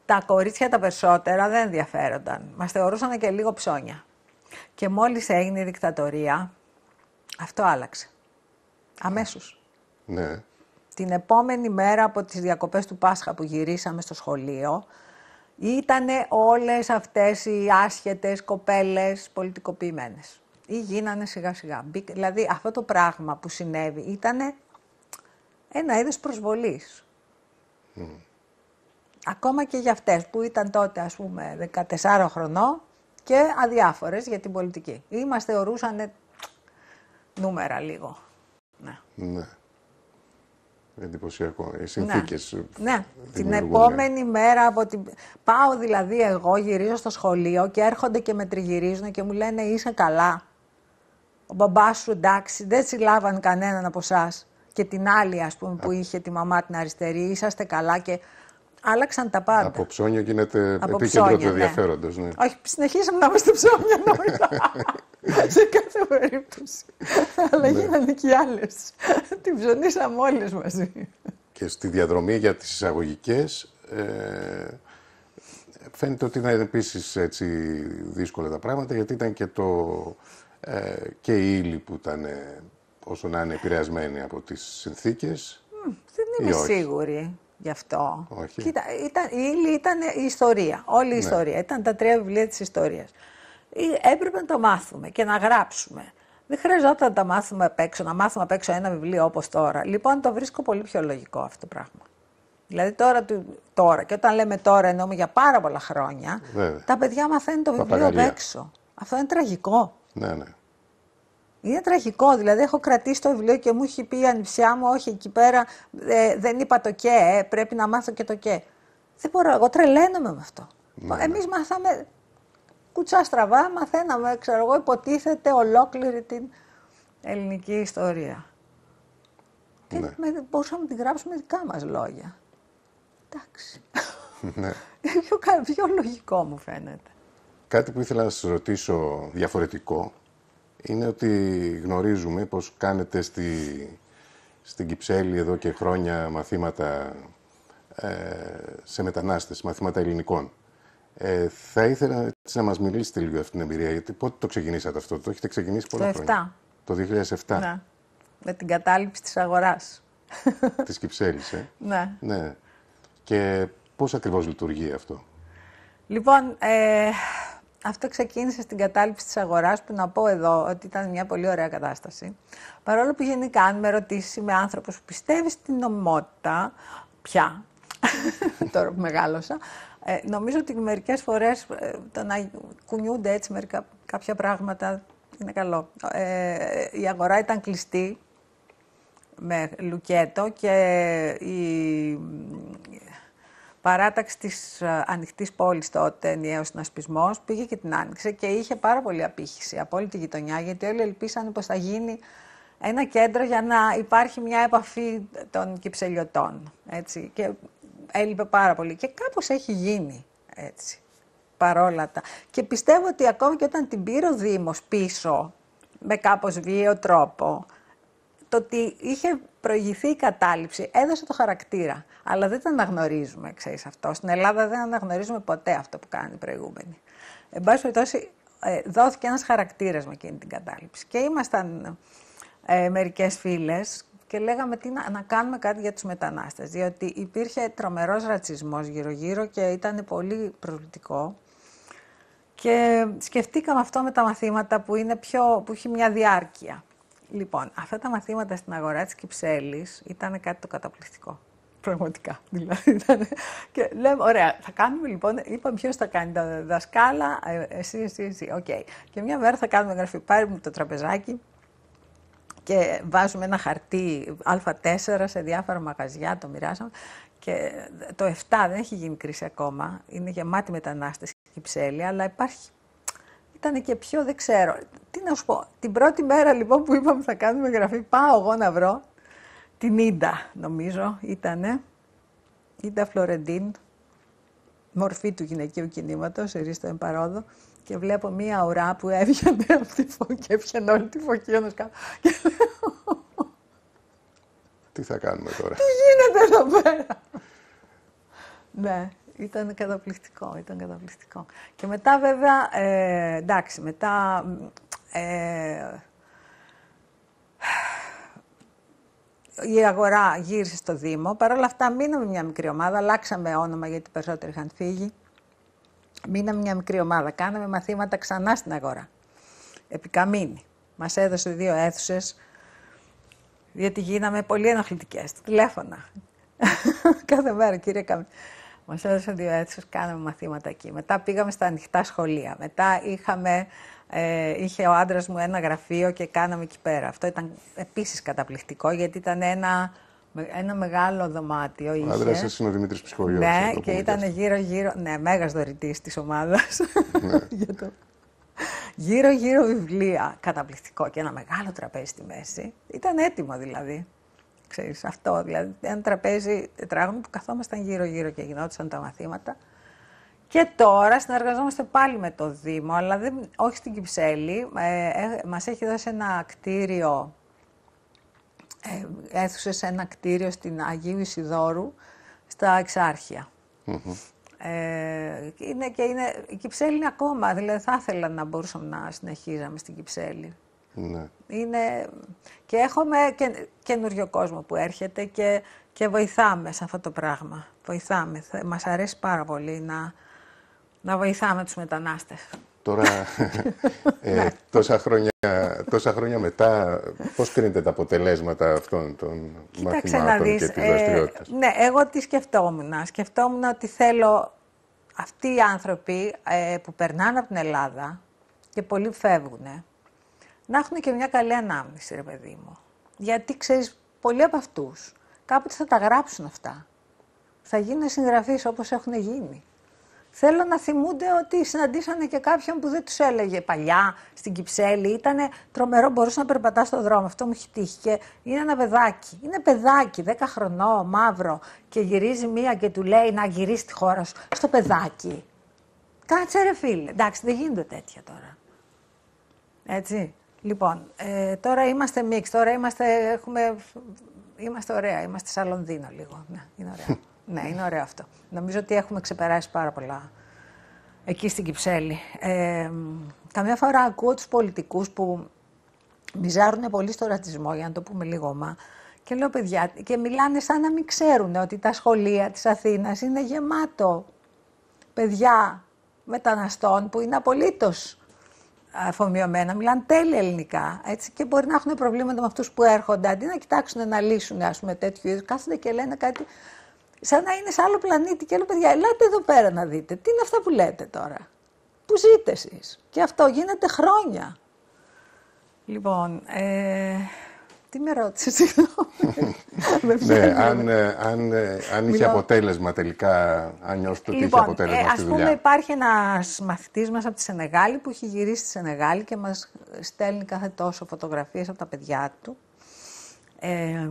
Τα κορίτσια τα περισσότερα δεν ενδιαφέρονταν. Μας θεωρούσαν και λίγο ψώνια. Και μόλις έγινε η δικτατορία, αυτό άλλαξε. Αμέσως. Ναι. Την επόμενη μέρα από τις διακοπές του Πάσχα που γυρίσαμε στο σχολείο, ήταν όλες αυτές οι άσχετες κοπέλες πολιτικοποιημένες ή γίνανε σιγά σιγά. Δηλαδή αυτό το πράγμα που συνέβη ήταν ένα είδος προσβολής. Ακόμα και για αυτές που ήταν τότε ας πούμε 14 χρονών και αδιάφορες για την πολιτική. Είμαστε θεωρούσαν νούμερα λίγο. Ναι. ναι. Εντυπωσιακό. Οι συνθήκε. Ναι. Ε, ναι. Την επόμενη μέρα από την. Πάω δηλαδή εγώ, γυρίζω στο σχολείο και έρχονται και με τριγυρίζουν και μου λένε είσαι καλά ο μπαμπάς σου εντάξει, δεν συλλάβαν κανέναν από εσάς και την άλλη, ας πούμε, που είχε τη μαμά την αριστερή, είσαστε καλά και άλλαξαν τα πάντα. Από ψώνιο γίνεται επίκεντρο ψώνια, του ναι. ενδιαφέροντος. Ναι. Όχι, συνεχίσαμε να είμαστε ψώνια νόητα. σε κάθε περίπτωση. Αλλά ναι. γίνανε και οι άλλες. Την ψωνίσαμε όλες μαζί. Και στη διαδρομή για τις εισαγωγικές. Ε, φαίνεται ότι ήταν επίσης δύσκολα τα πράγματα γιατί ήταν και το ε, και η ύλη που ήταν ε, όσο να είναι επηρεασμένη από τις συνθήκες. δεν είμαι σίγουρη γι' αυτό. Όχι. Κοίτα, ήταν, η ύλη ήταν η ιστορία, όλη η ναι. ιστορία. Ήταν τα τρία βιβλία της ιστορίας. Έπρεπε να το μάθουμε και να γράψουμε. Δεν χρειαζόταν να τα μάθουμε απ' έξω, να μάθουμε απ' έξω ένα βιβλίο όπως τώρα. Λοιπόν, το βρίσκω πολύ πιο λογικό αυτό το πράγμα. Δηλαδή τώρα, τώρα και όταν λέμε τώρα εννοούμε για πάρα πολλά χρόνια, Βέβαια. τα παιδιά μαθαίνουν το βιβλίο απ' έξω. Αυτό είναι τραγικό. Ναι, ναι. Είναι τραγικό, δηλαδή έχω κρατήσει το βιβλίο και μου έχει πει η ανιψιά μου, όχι εκεί πέρα, ε, δεν είπα το και, ε, πρέπει να μάθω και το και. Δεν μπορώ, εγώ τρελαίνομαι με αυτό. Ναι, ναι, Εμείς μάθαμε κουτσά στραβά, μαθαίναμε, ξέρω εγώ, υποτίθεται ολόκληρη την ελληνική ιστορία. Και ναι. με, μπορούσαμε να την γράψουμε δικά μας λόγια. Εντάξει. Ναι. πιο, πιο λογικό μου φαίνεται. Κάτι που ήθελα να σας ρωτήσω διαφορετικό είναι ότι γνωρίζουμε πως κάνετε στη, στην Κυψέλη εδώ και χρόνια μαθήματα ε, σε μετανάστες, μαθήματα ελληνικών. Ε, θα ήθελα έτσι να μας μιλήσετε λίγο αυτή την εμπειρία, γιατί πότε το ξεκινήσατε αυτό, το έχετε ξεκινήσει πολλά το χρόνια. Το 2007. Ναι. Με την κατάληψη της αγοράς. Της Κυψέλης, ε. Ναι. ναι. Και πώς ακριβώς λειτουργεί αυτό. Λοιπόν, ε, αυτό ξεκίνησε στην κατάληψη της αγοράς που να πω εδώ ότι ήταν μια πολύ ωραία κατάσταση. Παρόλο που γενικά αν με ρωτήσεις είμαι άνθρωπος που πιστεύει στην νομιμότητα, πια, τώρα που μεγάλωσα, ε, νομίζω ότι μερικές φορές ε, το να κουνιούνται έτσι μερικά, κάποια πράγματα είναι καλό. Ε, η αγορά ήταν κλειστή με λουκέτο και η παράταξη της ε, ανοιχτής πόλης τότε, ενιαίος συνασπισμός, πήγε και την άνοιξε και είχε πάρα πολύ απήχηση από όλη τη γειτονιά, γιατί όλοι ελπίσαν πως θα γίνει ένα κέντρο για να υπάρχει μια επαφή των κυψελιωτών. Έτσι. Και έλειπε πάρα πολύ. Και κάπως έχει γίνει έτσι, παρόλα τα. Και πιστεύω ότι ακόμη και όταν την πήρε ο Δήμος πίσω, με κάπως βίαιο τρόπο, το ότι είχε προηγηθεί η κατάληψη. Έδωσε το χαρακτήρα. Αλλά δεν το αναγνωρίζουμε, ξέρεις αυτό. Στην Ελλάδα δεν αναγνωρίζουμε ποτέ αυτό που κάνει η προηγούμενη. Εν πάση περιπτώσει, ε, δόθηκε ένας χαρακτήρας με εκείνη την κατάληψη. Και ήμασταν ε, μερικές φίλες και λέγαμε τι να, κάνουμε κάτι για τους μετανάστες, διότι υπήρχε τρομερός ρατσισμός γύρω-γύρω και ήταν πολύ προβλητικό. Και σκεφτήκαμε αυτό με τα μαθήματα που, είναι πιο, που έχει μια διάρκεια. Λοιπόν, αυτά τα μαθήματα στην αγορά της Κυψέλης ήταν κάτι το καταπληκτικό. Πραγματικά, δηλαδή. Ήταν... Και λέμε, ωραία, θα κάνουμε λοιπόν, είπαμε ποιος θα κάνει τα δασκάλα, ε, εσύ, εσύ, εσύ, οκ. Okay. Και μια μέρα θα κάνουμε γραφή, πάρει μου το τραπεζάκι και βάζουμε ένα χαρτί α4 σε διάφορα μαγαζιά, το μοιράσαμε. Και το 7 δεν έχει γίνει κρίση ακόμα, είναι γεμάτη μετανάστες και ψέλη, αλλά υπάρχει ήταν και πιο δεν ξέρω. Τι να σου πω, την πρώτη μέρα λοιπόν που είπαμε θα κάνουμε γραφή, πάω εγώ να βρω την Ίντα, νομίζω ήτανε. Ίντα Φλωρεντίν, μορφή του γυναικείου κινήματος, ερίστο παρόδο και βλέπω μία ουρά που έβγαινε από τη φωκή, έπιανε όλη τη φωκή Τι θα κάνουμε τώρα. Τι γίνεται εδώ πέρα. ναι. Ήταν καταπληκτικό, ήταν καταπληκτικό. Και μετά βέβαια, ε, εντάξει, μετά... Ε, η αγορά γύρισε στο Δήμο. Παρ' όλα αυτά μείναμε μια μικρή ομάδα, αλλάξαμε όνομα γιατί περισσότεροι είχαν φύγει. Μείναμε μια μικρή ομάδα, κάναμε μαθήματα ξανά στην αγορά. Επικαμίνη. Μας έδωσε δύο αίθουσες, γιατί γίναμε πολύ ενοχλητικές. Τηλέφωνα. Κάθε μέρα, κύριε Καμίνη. Μας έδωσαν δύο αίθουσες, κάναμε μαθήματα εκεί. Μετά πήγαμε στα ανοιχτά σχολεία. Μετά είχαμε, ε, είχε ο άντρας μου ένα γραφείο και κάναμε εκεί πέρα. Αυτό ήταν επίσης καταπληκτικό, γιατί ήταν ένα ένα μεγάλο δωμάτιο. Ο άντρας είναι ο Δημήτρης Ναι, και ήταν γύρω-γύρω. Ναι, μέγας δωρητής της ομάδας. Ναι. Γύρω-γύρω βιβλία. Καταπληκτικό. Και ένα μεγάλο τραπέζι στη μέση. Ήταν έτοιμο δηλαδή. Ξέρεις, αυτό δηλαδή, ένα τραπέζι τετράγωνο που καθόμασταν γύρω-γύρω και γινόντουσαν τα μαθήματα. Και τώρα συνεργαζόμαστε πάλι με το Δήμο, αλλά δεν, όχι στην Κυψέλη. Ε, ε μας έχει δώσει ένα κτίριο, ε, σε ένα κτίριο στην Αγίου Ισιδόρου, στα εξαρχεια ε, είναι, και είναι, η Κυψέλη είναι ακόμα, δηλαδή θα ήθελα να μπορούσαμε να συνεχίζαμε στην Κυψέλη. Ναι. Είναι... Και έχουμε και... καινούριο κόσμο που έρχεται και... και βοηθάμε σε αυτό το πράγμα. Βοηθάμε. Μας αρέσει πάρα πολύ να, να βοηθάμε τους μετανάστες. Τώρα, ε, ναι. τόσα, χρόνια, τόσα χρόνια μετά, πώς κρίνετε τα αποτελέσματα αυτών των Κοίταξε μαθημάτων δεις, και της ε, δραστηριότητας. ναι, εγώ τι σκεφτόμουν. Σκεφτόμουν ότι θέλω αυτοί οι άνθρωποι ε, που περνάνε από την Ελλάδα και πολλοί φεύγουν, να έχουν και μια καλή ανάμνηση, ρε παιδί μου. Γιατί ξέρεις, πολλοί από αυτούς κάποτε θα τα γράψουν αυτά. Θα γίνουν συγγραφείς όπως έχουν γίνει. Θέλω να θυμούνται ότι συναντήσανε και κάποιον που δεν τους έλεγε παλιά στην Κυψέλη. Ήταν τρομερό, μπορούσε να περπατάς στον δρόμο. Αυτό μου έχει τύχει. Και είναι ένα παιδάκι. Είναι παιδάκι, 10 χρονό, μαύρο. Και γυρίζει μία και του λέει να γυρίσει τη χώρα σου. Στο παιδάκι. Κάτσε ρε φίλε. Εντάξει, δεν γίνονται τέτοια τώρα. Έτσι. Λοιπόν, ε, τώρα είμαστε μίξ, τώρα είμαστε, έχουμε, είμαστε ωραία, είμαστε σαν Λονδίνο λίγο. Ναι, είναι ναι, είναι ωραίο αυτό. Νομίζω ότι έχουμε ξεπεράσει πάρα πολλά εκεί στην Κυψέλη. Ε, καμιά φορά ακούω τους πολιτικούς που μιζάρουν πολύ στο ρατσισμό, για να το πούμε λίγο μα, και λέω παιδιά, και μιλάνε σαν να μην ξέρουν ότι τα σχολεία της Αθήνας είναι γεμάτο παιδιά μεταναστών που είναι απολύτως αφομοιωμένα, μιλάνε τέλεια ελληνικά έτσι, και μπορεί να έχουν προβλήματα με αυτούς που έρχονται. Αντί να κοιτάξουν να λύσουν ας πούμε, τέτοιου είδους, κάθονται και λένε κάτι σαν να είναι σε άλλο πλανήτη. Και λέω, παιδιά, ελάτε εδώ πέρα να δείτε. Τι είναι αυτά που λέτε τώρα. Που ζείτε εσείς. Και αυτό γίνεται χρόνια. Λοιπόν, ε, τι με ρώτησες, συγγνώμη. Ναι, αν, ε, αν, ε, αν είχε αποτέλεσμα τελικά, αν νιώθεις ότι είχε λοιπόν, αποτέλεσμα ε, πούμε υπάρχει ένας μαθητής μας από τη Σενεγάλη που έχει γυρίσει στη Σενεγάλη και μας στέλνει κάθε τόσο φωτογραφίες από τα παιδιά του. Ε,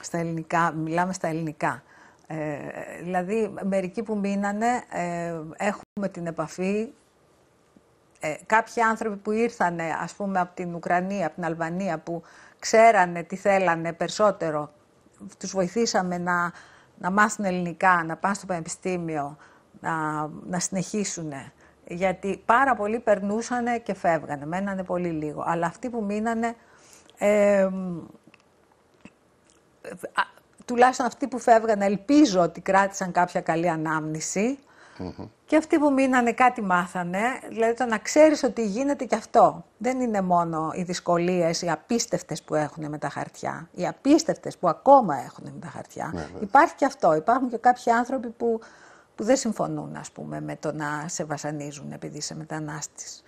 στα ελληνικά, μιλάμε στα ελληνικά. Ε, δηλαδή, μερικοί που μείνανε ε, έχουμε την επαφή ε, κάποιοι άνθρωποι που ήρθαν, ας πούμε, από την Ουκρανία, από την Αλβανία, που ξέρανε τι θέλανε περισσότερο, τους βοηθήσαμε να, να μάθουν ελληνικά, να πάνε στο πανεπιστήμιο, να, να συνεχίσουν. Γιατί πάρα πολλοί περνούσαν και φεύγανε, μένανε πολύ λίγο. Αλλά αυτοί που μείνανε, τουλάχιστον αυτοί που φεύγανε, ελπίζω ότι κράτησαν κάποια καλή ανάμνηση, και αυτοί που μείνανε κάτι μάθανε, δηλαδή το να ξέρεις ότι γίνεται και αυτό. Δεν είναι μόνο οι δυσκολίες, οι απίστευτες που έχουν με τα χαρτιά, οι απίστευτες που ακόμα έχουν με τα χαρτια ναι, ναι. Υπάρχει και αυτό, υπάρχουν και κάποιοι άνθρωποι που, που δεν συμφωνούν ας πούμε με το να σε βασανίζουν επειδή είσαι μετανάστης.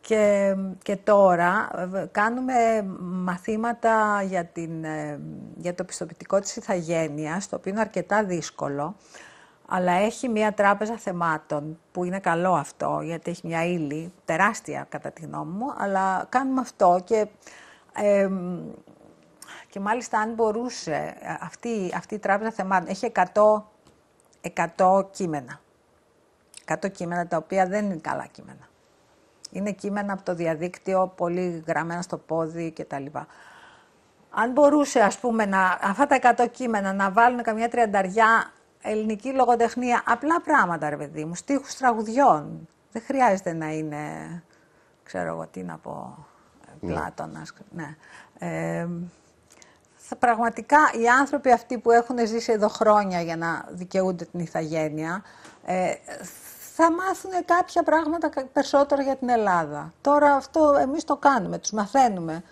Και, και τώρα ε, κάνουμε μαθήματα για, την, ε, για το πιστοποιητικό της ηθαγένειας, το οποίο είναι αρκετά δύσκολο αλλά έχει μία τράπεζα θεμάτων, που είναι καλό αυτό, γιατί έχει μία ύλη τεράστια κατά τη γνώμη μου, αλλά κάνουμε αυτό και, και μάλιστα αν μπορούσε ε, αυτή, αυτή η τράπεζα θεμάτων, έχει 100, 100 κείμενα. 100 κείμενα τα οποία δεν είναι καλά κείμενα. Είναι κείμενα από το διαδίκτυο, πολύ γραμμένα στο πόδι κτλ. Αν μπορούσε, ας πούμε, αυτά τα 100 κείμενα να βάλουν καμιά τριανταριά ελληνική λογοτεχνία, απλά πράγματα, ρε παιδί μου, στίχους τραγουδιών. Δεν χρειάζεται να είναι, ξέρω εγώ τι να πω, ναι. Πλάτωνας, ναι. Ε, θα, πραγματικά οι άνθρωποι αυτοί που έχουν ζήσει εδώ χρόνια για να δικαιούνται την ηθαγένεια, ε, θα μάθουν κάποια πράγματα περισσότερα για την Ελλάδα. Τώρα αυτό εμείς το κάνουμε, τους μαθαίνουμε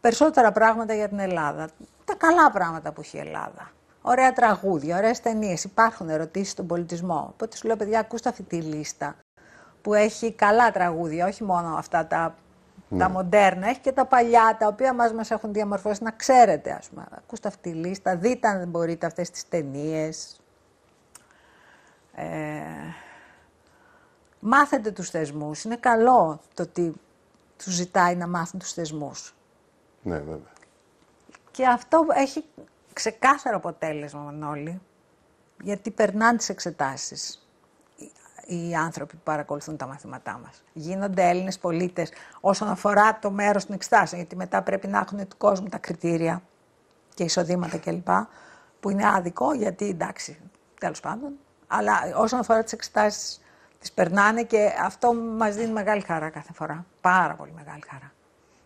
περισσότερα πράγματα για την Ελλάδα. Τα καλά πράγματα που έχει η Ελλάδα ωραία τραγούδια, ωραίες ταινίες. Υπάρχουν ερωτήσεις στον πολιτισμό. Οπότε σου λέω, παιδιά, ακούστε αυτή τη λίστα που έχει καλά τραγούδια, όχι μόνο αυτά τα, ναι. τα μοντέρνα, έχει και τα παλιά, τα οποία μας μας έχουν διαμορφώσει να ξέρετε, ας πούμε. Ακούστε αυτή τη λίστα, δείτε αν μπορείτε αυτές τις ταινίες. Ε, μάθετε τους θεσμούς. Είναι καλό το ότι τους ζητάει να μάθουν τους θεσμούς. Ναι, βέβαια. Και αυτό έχει ξεκάθαρο αποτέλεσμα Μανώλη, γιατί περνάνε τις εξετάσεις οι άνθρωποι που παρακολουθούν τα μαθήματά μας. Γίνονται Έλληνες πολίτες όσον αφορά το μέρος των εξετάσεων, γιατί μετά πρέπει να έχουν του κόσμου τα κριτήρια και εισοδήματα κλπ. Που είναι άδικο, γιατί εντάξει, τέλος πάντων. Αλλά όσον αφορά τις εξετάσεις, τις περνάνε και αυτό μας δίνει μεγάλη χαρά κάθε φορά. Πάρα πολύ μεγάλη χαρά.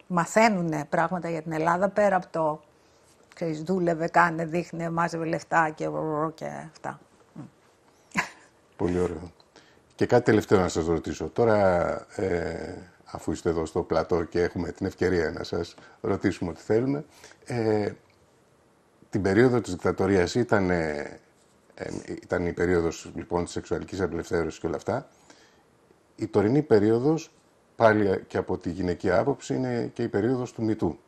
Μαθαίνουν πράγματα για την Ελλάδα πέρα από το ξέρεις, δούλευε, κάνε, δείχνει, μάζευε λεφτά και, και αυτά. Πολύ ωραίο. Και κάτι τελευταίο να σας ρωτήσω. Τώρα, ε, αφού είστε εδώ στο πλατό και έχουμε την ευκαιρία να σας ρωτήσουμε ό,τι θέλουμε, ε, την περίοδο της δικτατορίας ήταν, ε, ε, ήταν η περίοδος λοιπόν της σεξουαλικής απελευθέρωσης και όλα αυτά. Η τωρινή περίοδος, πάλι και από τη γυναική άποψη, είναι και η περίοδος του μητού.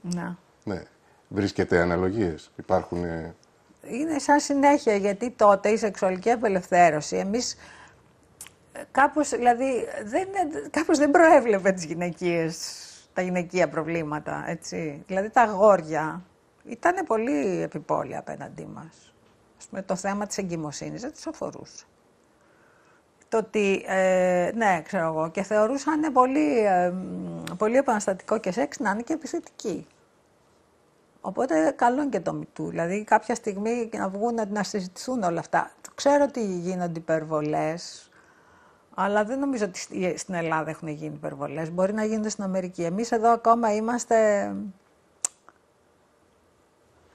Να. Ναι. ναι. Βρίσκεται αναλογίες, υπάρχουν... Ε, είναι σαν συνέχεια, γιατί τότε η σεξουαλική απελευθέρωση, εμείς ε, κάπως, δηλαδή, δεν, ε, δεν προέβλεπε τις γυναικείες, τα γυναικεία προβλήματα, έτσι. Δηλαδή τα αγόρια ήταν πολύ επιπόλαια απέναντί μας. Ας το θέμα της εγκυμοσύνης δεν τους αφορούσε. Το ότι, ναι, ξέρω εγώ, και θεωρούσαν πολύ, πολύ επαναστατικό και σεξ να είναι και επιθετική. Οπότε καλό και το μητού. Δηλαδή κάποια στιγμή να βγουν να συζητηθούν όλα αυτά. Ξέρω ότι γίνονται υπερβολές, αλλά δεν νομίζω ότι ε, στην Ελλάδα έχουν γίνει υπερβολές. Μπορεί να γίνονται στην Αμερική. Εμείς εδώ ακόμα είμαστε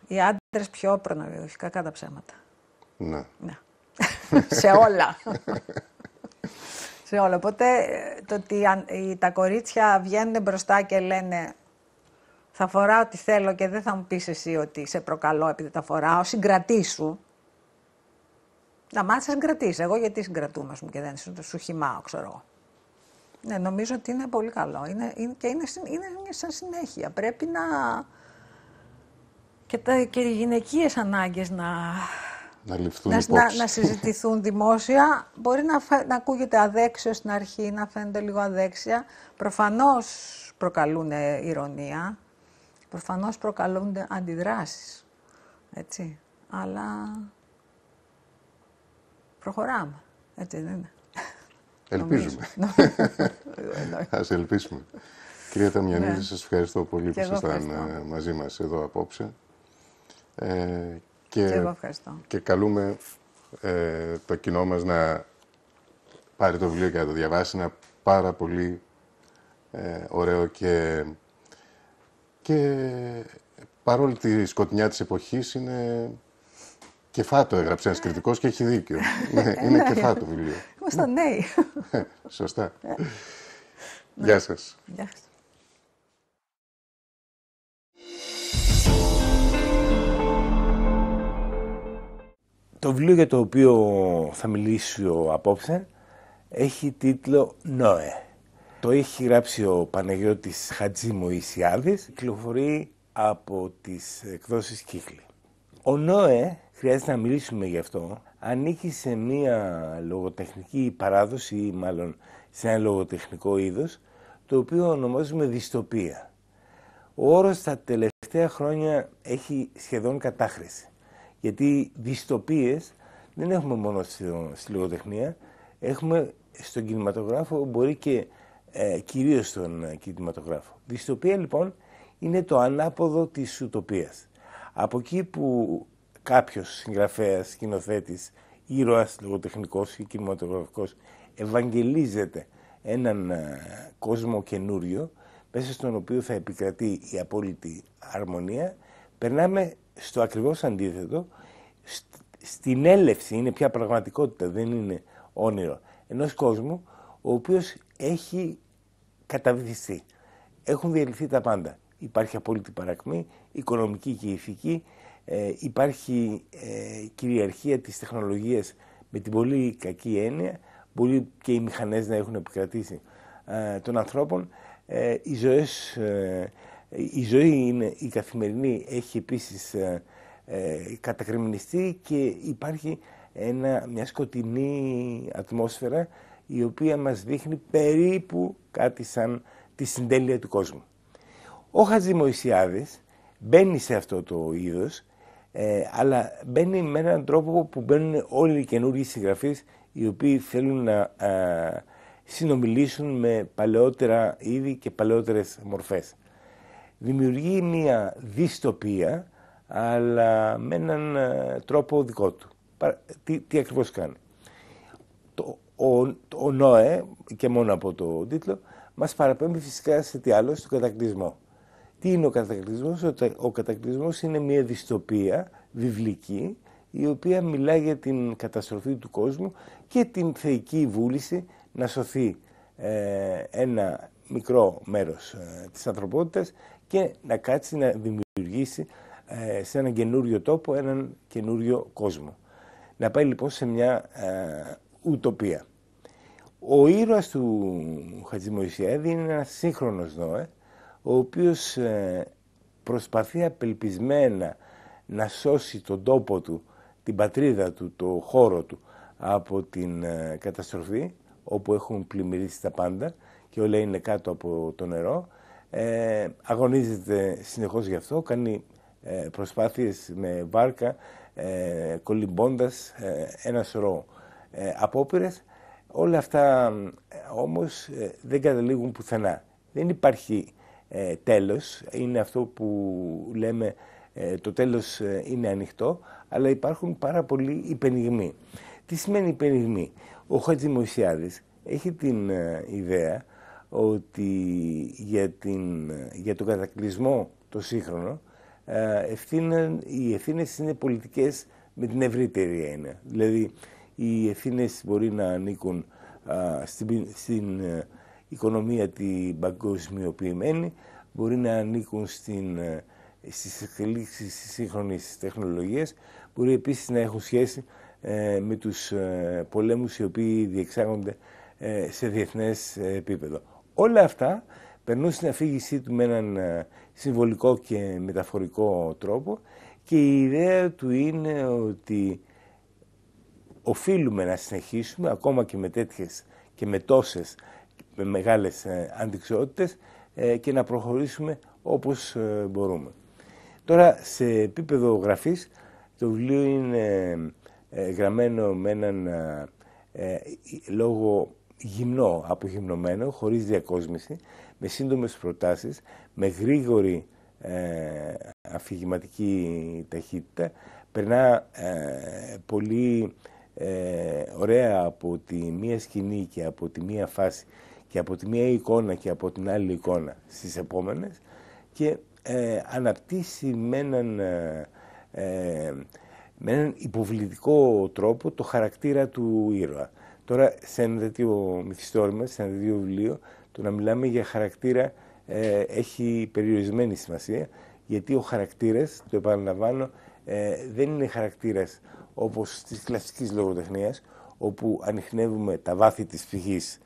οι άντρες πιο κακά κατά ψέματα. Ναι. ναι. Σε όλα. Σε όλα. Οπότε ε, το ότι τα κορίτσια βγαίνουν μπροστά και λένε θα φοράω ό,τι θέλω και δεν θα μου πεις εσύ ότι σε προκαλώ επειδή τα φοράω, συγκρατήσου. Να μάθεις να συγκρατήσεις. Εγώ γιατί συγκρατούμε, μου και δεν σου χυμάω, ξέρω εγώ. Ναι, νομίζω ότι είναι πολύ καλό. Είναι, και είναι, είναι μια σαν συνέχεια. Πρέπει να... Και, τα, και οι γυναικείες ανάγκες να... Να, να, να, συζητηθούν δημόσια. Μπορεί να, να ακούγεται αδέξιο στην αρχή, να φαίνεται λίγο αδέξια. Προφανώς προκαλούν ηρωνία Προφανώς προκαλούνται αντιδράσεις, έτσι, αλλά προχωράμε, έτσι δεν είναι. Ελπίζουμε. Ας ελπίσουμε. Κυρία Ταμιανίδη, ναι. σας ευχαριστώ πολύ που ήσασταν ε, μαζί μας εδώ απόψε. Ε, και, και, εγώ ευχαριστώ. και καλούμε ε, το κοινό μας να πάρει το βιβλίο και να το διαβάσει. Είναι ένα πάρα πολύ ε, ωραίο και και παρόλη τη σκοτεινιά της εποχής είναι κεφάτο έγραψε ένας κριτικός και έχει δίκιο. είναι κεφάτο βιβλίο. Είμαστε νέοι. Σωστά. Ε. Ναι. Γεια σας. Γεια σας. Το βιβλίο για το οποίο θα μιλήσω απόψε έχει τίτλο «Νόε». Το έχει γράψει ο Παναγιώτης Χατζή Μωυσιάδης, κυκλοφορεί από τις εκδόσεις Κύκλη. Ο Νόε, χρειάζεται να μιλήσουμε γι' αυτό, ανήκει σε μία λογοτεχνική παράδοση ή μάλλον σε ένα λογοτεχνικό είδος, το οποίο ονομάζουμε δυστοπία. Ο όρος τα τελευταία χρόνια έχει σχεδόν κατάχρηση, γιατί δυστοπίες δεν έχουμε μόνο στη λογοτεχνία, έχουμε στον κινηματογράφο, μπορεί και ε, κυρίως στον ε, κινηματογράφο. Δυστοπία λοιπόν είναι το ανάποδο της ουτοπίας. Από εκεί που κάποιος συγγραφέας, σκηνοθέτης, ήρωας, λογοτεχνικός ή κινηματογραφικός ευαγγελίζεται έναν ε, κόσμο καινούριο μέσα στον οποίο θα επικρατεί η απόλυτη αρμονία, περνάμε στο ακριβώς αντίθετο, στην έλευση, είναι πια πραγματικότητα, δεν είναι όνειρο, ενός κόσμου ο οποίος έχει καταβυθιστεί. Έχουν διαλυθεί τα πάντα. Υπάρχει απόλυτη παρακμή, οικονομική και ηθική. Ε, υπάρχει ε, κυριαρχία της τεχνολογίας με την πολύ κακή έννοια. Μπορεί και οι μηχανές να έχουν επικρατήσει ε, των ανθρώπων. Ε, οι ζωές, η ζωή είναι, η καθημερινή έχει επίσης κατακριμνιστεί και υπάρχει ένα, μια σκοτεινή ατμόσφαιρα η οποία μας δείχνει περίπου κάτι σαν τη συντέλεια του κόσμου. Ο Χατζη μπαίνει σε αυτό το είδος, ε, αλλά μπαίνει με έναν τρόπο που μπαίνουν όλοι οι καινούργιοι συγγραφείς οι οποίοι θέλουν να συνομιλήσουν με παλαιότερα είδη και παλαιότερες μορφές. Δημιουργεί μια δυστοπία, αλλά με έναν ε, τρόπο δικό του. Τι, τι ακριβώς κάνει ο, Νόε, και μόνο από το τίτλο, μας παραπέμπει φυσικά σε τι άλλο, στον κατακλυσμό. Τι είναι ο κατακλυσμός? Ο κατακλυσμός είναι μια δυστοπία βιβλική, η οποία μιλάει για την καταστροφή του κόσμου και την θεϊκή βούληση να σωθεί ε, ένα μικρό μέρος ε, της ανθρωπότητας και να κάτσει να δημιουργήσει ε, σε έναν καινούριο τόπο έναν καινούριο κόσμο. Να πάει λοιπόν σε μια ε, ουτοπία. Ο ήρωας του Χατζημοησιάδη είναι ένας σύγχρονος Νόε, ο οποίος ε, προσπαθεί απελπισμένα να σώσει τον τόπο του, την πατρίδα του, το χώρο του από την ε, καταστροφή όπου έχουν πλημμυρίσει τα πάντα και όλα είναι κάτω από το νερό. Ε, αγωνίζεται συνεχώς γι' αυτό, κάνει προσπάθειες με βάρκα, ε, κολυμπώντας ένα σωρό ε, απόπειρες. Όλα αυτά ε, όμως ε, δεν καταλήγουν πουθενά. Δεν υπάρχει ε, τέλος, είναι αυτό που λέμε το τέλος είναι ανοιχτό, αλλά υπάρχουν πάρα πολλοί υπενιγμοί. Τι σημαίνει υπενιγμοί. Ο Χατζημοσιάδης έχει την ιδέα ότι για, την, για τον κατακλυσμό το σύγχρονο ευθύνε, οι ευθύνες είναι πολιτικές με την ευρύτερη έννοια. Δηλαδή οι ευθύνες μπορεί να ανήκουν στην, στην ε, οικονομία την παγκοσμιοποιημένη, μπορεί να ανήκουν στην, ε, στις εξελίξεις της μπορεί επίσης να έχουν σχέση ε, με τους ε, πολέμους οι οποίοι διεξάγονται ε, σε διεθνές επίπεδο. Όλα αυτά περνούν στην αφήγησή του με έναν συμβολικό και μεταφορικό τρόπο και η ιδέα του είναι ότι οφείλουμε να συνεχίσουμε ακόμα και με τέτοιες και με τόσες με μεγάλες ε, ε, και να προχωρήσουμε όπως ε, μπορούμε. Τώρα σε επίπεδο γραφής το βιβλίο είναι γραμμένο με έναν λόγο γυμνό, απογυμνωμένο, χωρίς διακόσμηση, με σύντομες προτάσεις, με γρήγορη αφηγηματική ταχύτητα, περνά πολύ ε, ωραία από τη μία σκηνή και από τη μία φάση και από τη μία εικόνα και από την άλλη εικόνα στις επόμενες και ε, αναπτύσσει με έναν, ε, ε υποβλητικό τρόπο το χαρακτήρα του ήρωα. Τώρα σε ένα τέτοιο μυθιστόρημα, σε ένα τέτοιο βιβλίο, το να μιλάμε για χαρακτήρα ε, έχει περιορισμένη σημασία γιατί ο χαρακτήρας, το επαναλαμβάνω, ε, δεν είναι χαρακτήρας όπως της κλασικής λογοτεχνίας, όπου ανοιχνεύουμε τα βάθη της ψυχής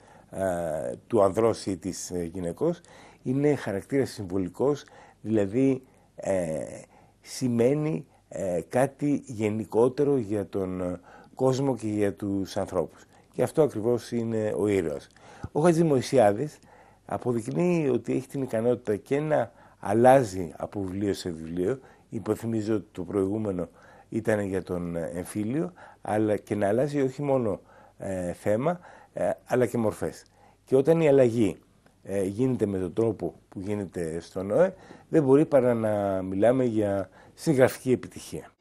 του ανδρός ή της ε, γυναικός, είναι χαρακτήρας συμβολικός, δηλαδή ε, σημαίνει ε, κάτι γενικότερο για τον κόσμο και για τους ανθρώπους. Και αυτό ακριβώς είναι ο ήρωας. Ο Χατζη Μωυσιάδης αποδεικνύει ότι έχει την ικανότητα και να αλλάζει από βιβλίο σε βιβλίο. Υποθυμίζω το προηγούμενο ήταν για τον ε, εμφύλιο, αλλά και να αλλάζει όχι μόνο ε, θέμα, ε, αλλά και μορφές. Και όταν η αλλαγή γίνεται με τον τρόπο που γίνεται στον ΝΟΕ, δεν μπορεί παρά να μιλάμε για συγγραφική επιτυχία.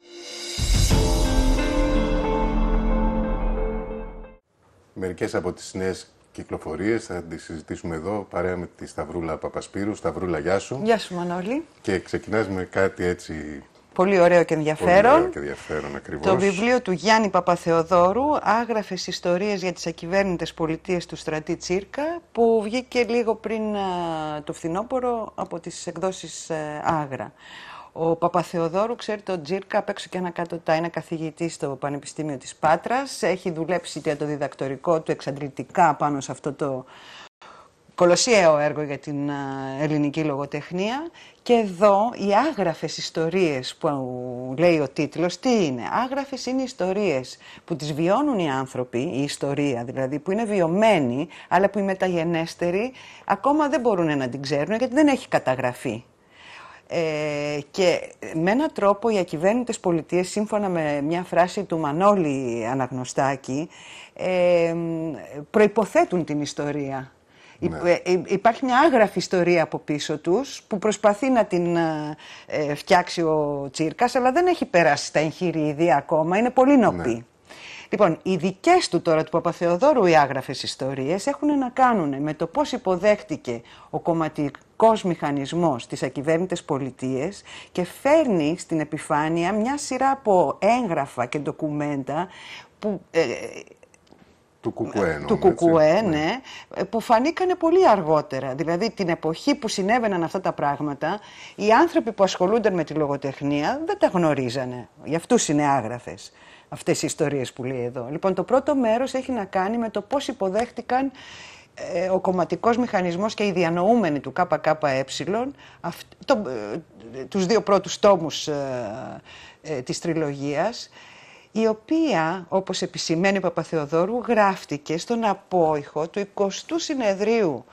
Μερικές από τις νέες κυκλοφορίες θα τις συζητήσουμε εδώ παρέα με τη Σταυρούλα Παπασπύρου. Σταυρούλα, γεια σου. Γεια σου Μανώλη. Και ξεκινάς με κάτι έτσι πολύ ωραίο και ενδιαφέρον. Πολύ ωραίο και ενδιαφέρον ακριβώς. Το βιβλίο του Γιάννη Παπαθεοδόρου, άγραφες ιστορίες για τις ακυβέρνητες πολιτείες του στρατή Τσίρκα, που βγήκε λίγο πριν το φθινόπωρο από τις εκδόσεις Άγρα. Ο Παπαθεοδόρου ξέρει τον Τσίρκα, απ' έξω και ανακάτωτα. Είναι καθηγητής στο Πανεπιστήμιο της Πάτρας. Έχει δουλέψει για το διδακτορικό του εξαντλητικά πάνω σε αυτό το κολοσιαίο έργο για την ε, ελληνική λογοτεχνία και εδώ οι άγραφες ιστορίες που λέει ο τίτλος, τι είναι. Άγραφες είναι ιστορίες που τις βιώνουν οι άνθρωποι, η ιστορία δηλαδή, που είναι βιωμένη, αλλά που οι μεταγενέστεροι ακόμα δεν μπορούν να την ξέρουν γιατί δεν έχει καταγραφεί. Ε, και με έναν τρόπο οι ακυβέρνητες πολιτείες, σύμφωνα με μια φράση του Μανώλη Αναγνωστάκη, ε, προϋποθέτουν την ιστορία. Ναι. Ε, ε, υπάρχει μια άγραφη ιστορία από πίσω τους που προσπαθεί να την ε, φτιάξει ο Τσίρκας αλλά δεν έχει περάσει στα εγχειρίδια ακόμα, είναι πολύ ναι. νοπή. Λοιπόν, οι δικές του τώρα του Παπαθεοδόρου οι άγραφες ιστορίες έχουν να κάνουν με το πώς υποδέχτηκε ο κομματικός μηχανισμός στι ακυβέρνητες πολιτείες και φέρνει στην επιφάνεια μια σειρά από έγγραφα και ντοκουμέντα που του Κουκουέ, ε, Του ναι, ναι. Ε, που φανήκανε πολύ αργότερα. Δηλαδή την εποχή που συνέβαιναν αυτά τα πράγματα, οι άνθρωποι που ασχολούνταν με τη λογοτεχνία δεν τα γνωρίζανε. Γι' αυτού είναι άγραφες αυτές οι ιστορίες που λέει εδώ. Λοιπόν, το πρώτο μέρος έχει να κάνει με το πώς υποδέχτηκαν ε, ο κομματικός μηχανισμός και οι διανοούμενοι του ΚΚΕ, το, ε, τους δύο πρώτους τόμους ε, της τριλογίας, η οποία, όπως επισημαίνει ο Παπαθεοδόρου, γράφτηκε στον απόϊχο του 20ου συνεδρίου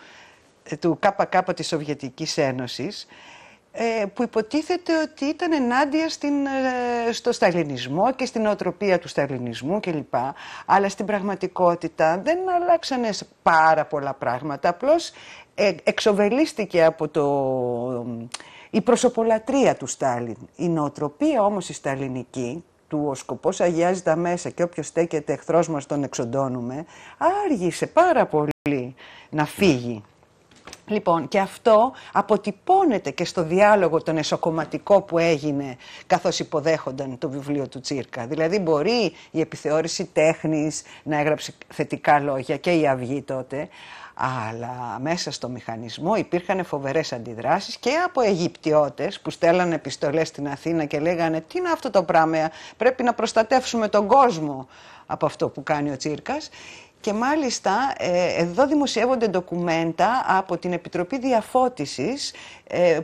ε, του ΚΚ της Σοβιετικής Ένωσης, ε, που υποτίθεται ότι ήταν ενάντια στην, ε, στο σταλινισμό και στην οτροπία του σταλινισμού κλπ. Αλλά στην πραγματικότητα δεν αλλάξανε πάρα πολλά πράγματα, απλώς εξοβελίστηκε από το, η προσωπολατρία του Στάλιν. Η νοοτροπία όμως η σταλινική του ο σκοπός αγιάζει τα μέσα και όποιος στέκεται εχθρός μας τον εξοντώνουμε, άργησε πάρα πολύ να φύγει. Λοιπόν, και αυτό αποτυπώνεται και στο διάλογο τον εσωκομματικό που έγινε καθώς υποδέχονταν το βιβλίο του Τσίρκα. Δηλαδή μπορεί η επιθεώρηση τέχνης να έγραψε θετικά λόγια και η Αυγή τότε, αλλά μέσα στο μηχανισμό υπήρχαν φοβερές αντιδράσεις και από Αιγυπτιώτες που στέλνανε επιστολές στην Αθήνα και λέγανε τι είναι αυτό το πράγμα, πρέπει να προστατεύσουμε τον κόσμο από αυτό που κάνει ο Τσίρκας και μάλιστα ε, εδώ δημοσιεύονται ντοκουμέντα από την Επιτροπή Διαφώτισης, ε,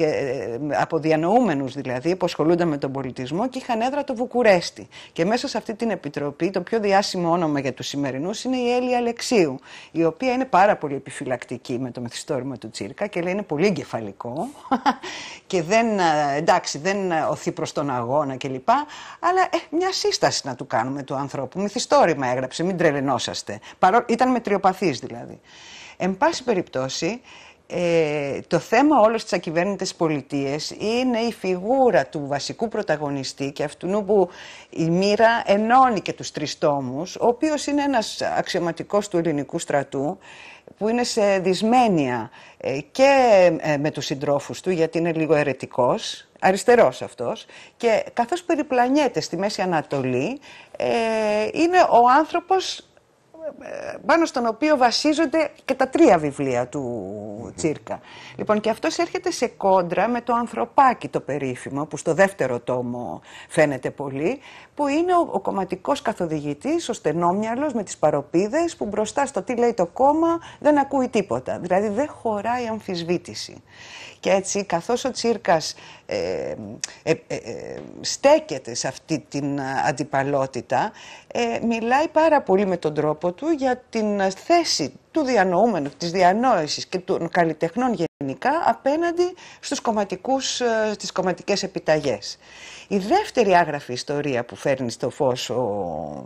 ε, από διανοούμενους δηλαδή που ασχολούνταν με τον πολιτισμό και είχαν έδρα το Βουκουρέστι. Και μέσα σε αυτή την Επιτροπή το πιο διάσημο όνομα για τους σημερινούς είναι η Έλλη Αλεξίου, η οποία είναι πάρα πολύ επιφυλακτική με το μυθιστόρημα του Τσίρκα και λέει είναι πολύ εγκεφαλικό και δεν, εντάξει, δεν οθεί προς τον αγώνα κλπ. Αλλά μια σύσταση να του κάνουμε του ανθρώπου. Μυθιστόρημα έγραψε, μην τρελαινόσα ήταν Παρό... Ήταν μετριοπαθής δηλαδή. Εν πάση περιπτώσει, ε, το θέμα όλες τις ακυβέρνητες πολιτείες είναι η φιγούρα του βασικού πρωταγωνιστή και αυτού που η μοίρα ενώνει και τους τριστόμους, ο οποίος είναι ένας αξιωματικός του ελληνικού στρατού, που είναι σε δυσμένεια ε, και ε, με τους συντρόφους του, γιατί είναι λίγο αιρετικός, αριστερός αυτός, και καθώς περιπλανιέται στη Μέση Ανατολή, είναι ο άνθρωπος πάνω στον οποίο βασίζονται και τα τρία βιβλία του Τσίρκα. Λοιπόν, και αυτός έρχεται σε κόντρα με το ανθρωπάκι το περίφημο, που στο δεύτερο τόμο φαίνεται πολύ, που είναι ο, ο κομματικός καθοδηγητής, ο στενόμυαλος με τις παροπίδες, που μπροστά στο τι λέει το κόμμα δεν ακούει τίποτα. Δηλαδή δεν χωράει αμφισβήτηση. Και έτσι, καθώς ο Τσίρκας ε, ε, ε, στέκεται σε αυτή την αντιπαλότητα, μιλάει πάρα πολύ με τον τρόπο του για την θέση του διανοούμενου, της διανόησης και των καλλιτεχνών γενικά απέναντι στους κομματικούς, στις κομματικές επιταγές. Η δεύτερη άγραφη ιστορία που φέρνει στο φως ο